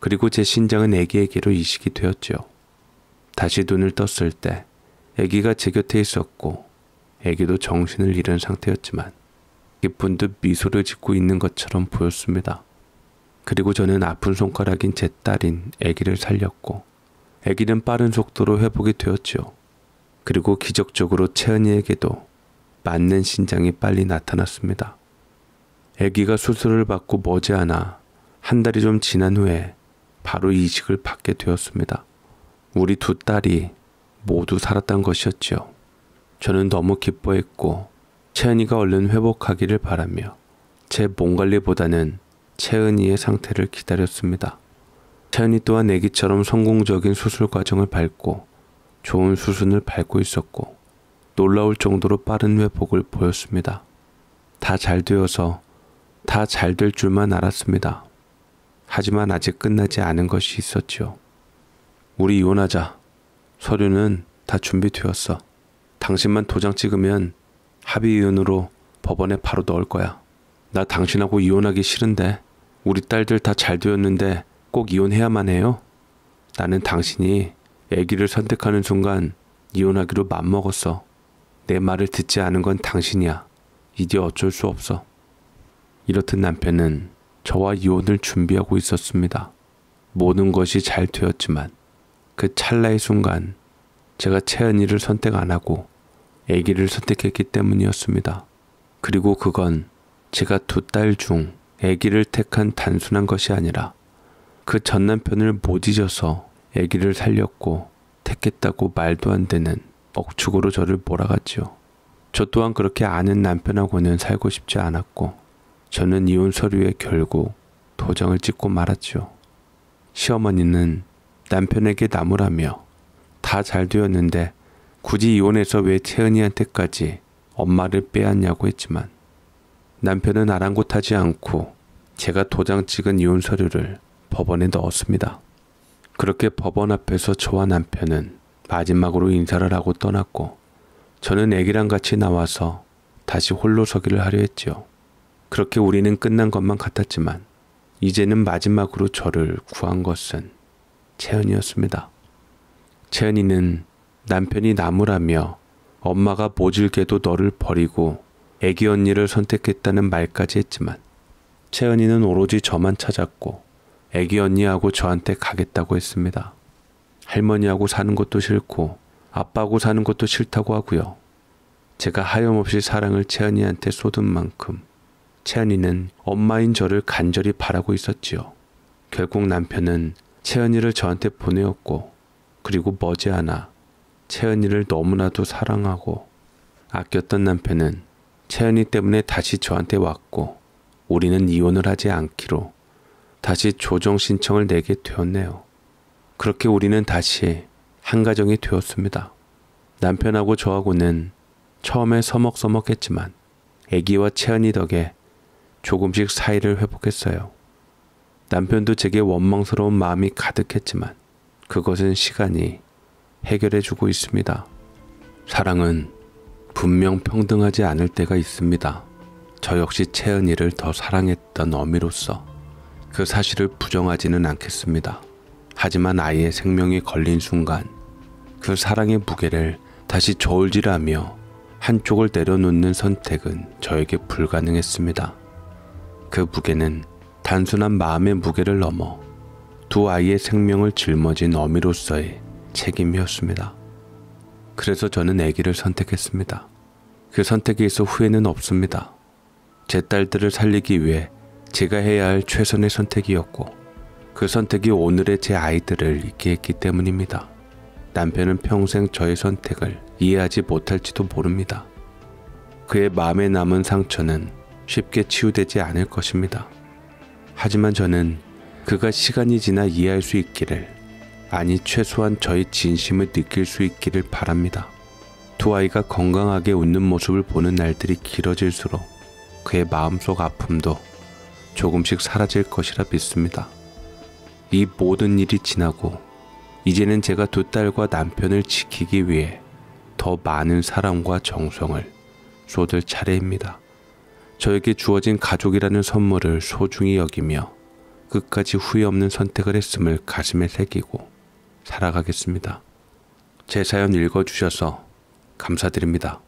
그리고 제 신장은 애기에게로 이식이 되었지요. 다시 눈을 떴을 때 애기가 제 곁에 있었고 애기도 정신을 잃은 상태였지만 기쁜 듯 미소를 짓고 있는 것처럼 보였습니다. 그리고 저는 아픈 손가락인 제 딸인 애기를 살렸고 애기는 빠른 속도로 회복이 되었지요. 그리고 기적적으로 채은이에게도 맞는 신장이 빨리 나타났습니다. 아기가 수술을 받고 머지않아 한 달이 좀 지난 후에 바로 이식을 받게 되었습니다. 우리 두 딸이 모두 살았던 것이었지요. 저는 너무 기뻐했고 채은이가 얼른 회복하기를 바라며 제 몸 관리보다는 채은이의 상태를 기다렸습니다. 채은이 또한 아기처럼 성공적인 수술 과정을 밟고 좋은 수순을 밟고 있었고 놀라울 정도로 빠른 회복을 보였습니다. 다 잘 되어서 다 잘 될 줄만 알았습니다. 하지만 아직 끝나지 않은 것이 있었지요. 우리 이혼하자. 서류는 다 준비되었어. 당신만 도장 찍으면 합의 이혼으로 법원에 바로 넣을 거야. 나 당신하고 이혼하기 싫은데 우리 딸들 다 잘 되었는데 꼭 이혼해야만 해요? 나는 당신이 애기를 선택하는 순간 이혼하기로 맘먹었어. 내 말을 듣지 않은 건 당신이야. 이제 어쩔 수 없어. 이렇듯 남편은 저와 이혼을 준비하고 있었습니다. 모든 것이 잘 되었지만 그 찰나의 순간 제가 채은이를 선택 안 하고 애기를 선택했기 때문이었습니다. 그리고 그건 제가 두 딸 중애기를 택한 단순한 것이 아니라 그 전 남편을 못 잊어서 애기를 살렸고 택했다고 말도 안 되는 억축으로 저를 몰아갔지요. 저 또한 그렇게 아는 남편하고는 살고 싶지 않았고 저는 이혼 서류에 결국 도장을 찍고 말았지요. 시어머니는 남편에게 나무라며 다 잘 되었는데 굳이 이혼해서 왜 채은이한테까지 엄마를 빼앗냐고 했지만 남편은 아랑곳하지 않고 제가 도장 찍은 이혼 서류를 법원에 넣었습니다. 그렇게 법원 앞에서 저와 남편은 마지막으로 인사를 하고 떠났고 저는 애기랑 같이 나와서 다시 홀로 서기를 하려 했지요. 그렇게 우리는 끝난 것만 같았지만 이제는 마지막으로 저를 구한 것은 채연이었습니다. 채연이는 남편이 나무라며 엄마가 모질게도 너를 버리고 애기 언니를 선택했다는 말까지 했지만 채연이는 오로지 저만 찾았고 애기 언니하고 저한테 가겠다고 했습니다. 할머니하고 사는 것도 싫고 아빠하고 사는 것도 싫다고 하고요. 제가 하염없이 사랑을 채연이한테 쏟은 만큼 채연이는 엄마인 저를 간절히 바라고 있었지요. 결국 남편은 채연이를 저한테 보내었고 그리고 머지않아 채연이를 너무나도 사랑하고 아꼈던 남편은 채연이 때문에 다시 저한테 왔고 우리는 이혼을 하지 않기로 다시 조정 신청을 내게 되었네요. 그렇게 우리는 다시 한 가정이 되었습니다. 남편하고 저하고는 처음에 서먹서먹했지만 아기와 채은이 덕에 조금씩 사이를 회복했어요. 남편도 제게 원망스러운 마음이 가득했지만 그것은 시간이 해결해주고 있습니다. 사랑은 분명 평등하지 않을 때가 있습니다. 저 역시 채은이를 더 사랑했던 어미로서 그 사실을 부정하지는 않겠습니다. 하지만 아이의 생명이 걸린 순간 그 사랑의 무게를 다시 저울질하며 한쪽을 내려놓는 선택은 저에게 불가능했습니다. 그 무게는 단순한 마음의 무게를 넘어 두 아이의 생명을 짊어진 어미로서의 책임이었습니다. 그래서 저는 아기를 선택했습니다. 그 선택에 있어 후회는 없습니다. 제 딸들을 살리기 위해 제가 해야 할 최선의 선택이었고 그 선택이 오늘의 제 아이들을 있게 했기 때문입니다. 남편은 평생 저의 선택을 이해하지 못할지도 모릅니다. 그의 마음에 남은 상처는 쉽게 치유되지 않을 것입니다. 하지만 저는 그가 시간이 지나 이해할 수 있기를 아니 최소한 저의 진심을 느낄 수 있기를 바랍니다. 두 아이가 건강하게 웃는 모습을 보는 날들이 길어질수록 그의 마음속 아픔도 조금씩 사라질 것이라 믿습니다. 이 모든 일이 지나고 이제는 제가 두 딸과 남편을 지키기 위해 더 많은 사랑과 정성을 쏟을 차례입니다. 저에게 주어진 가족이라는 선물을 소중히 여기며 끝까지 후회 없는 선택을 했음을 가슴에 새기고 살아가겠습니다. 제 사연 읽어주셔서 감사드립니다.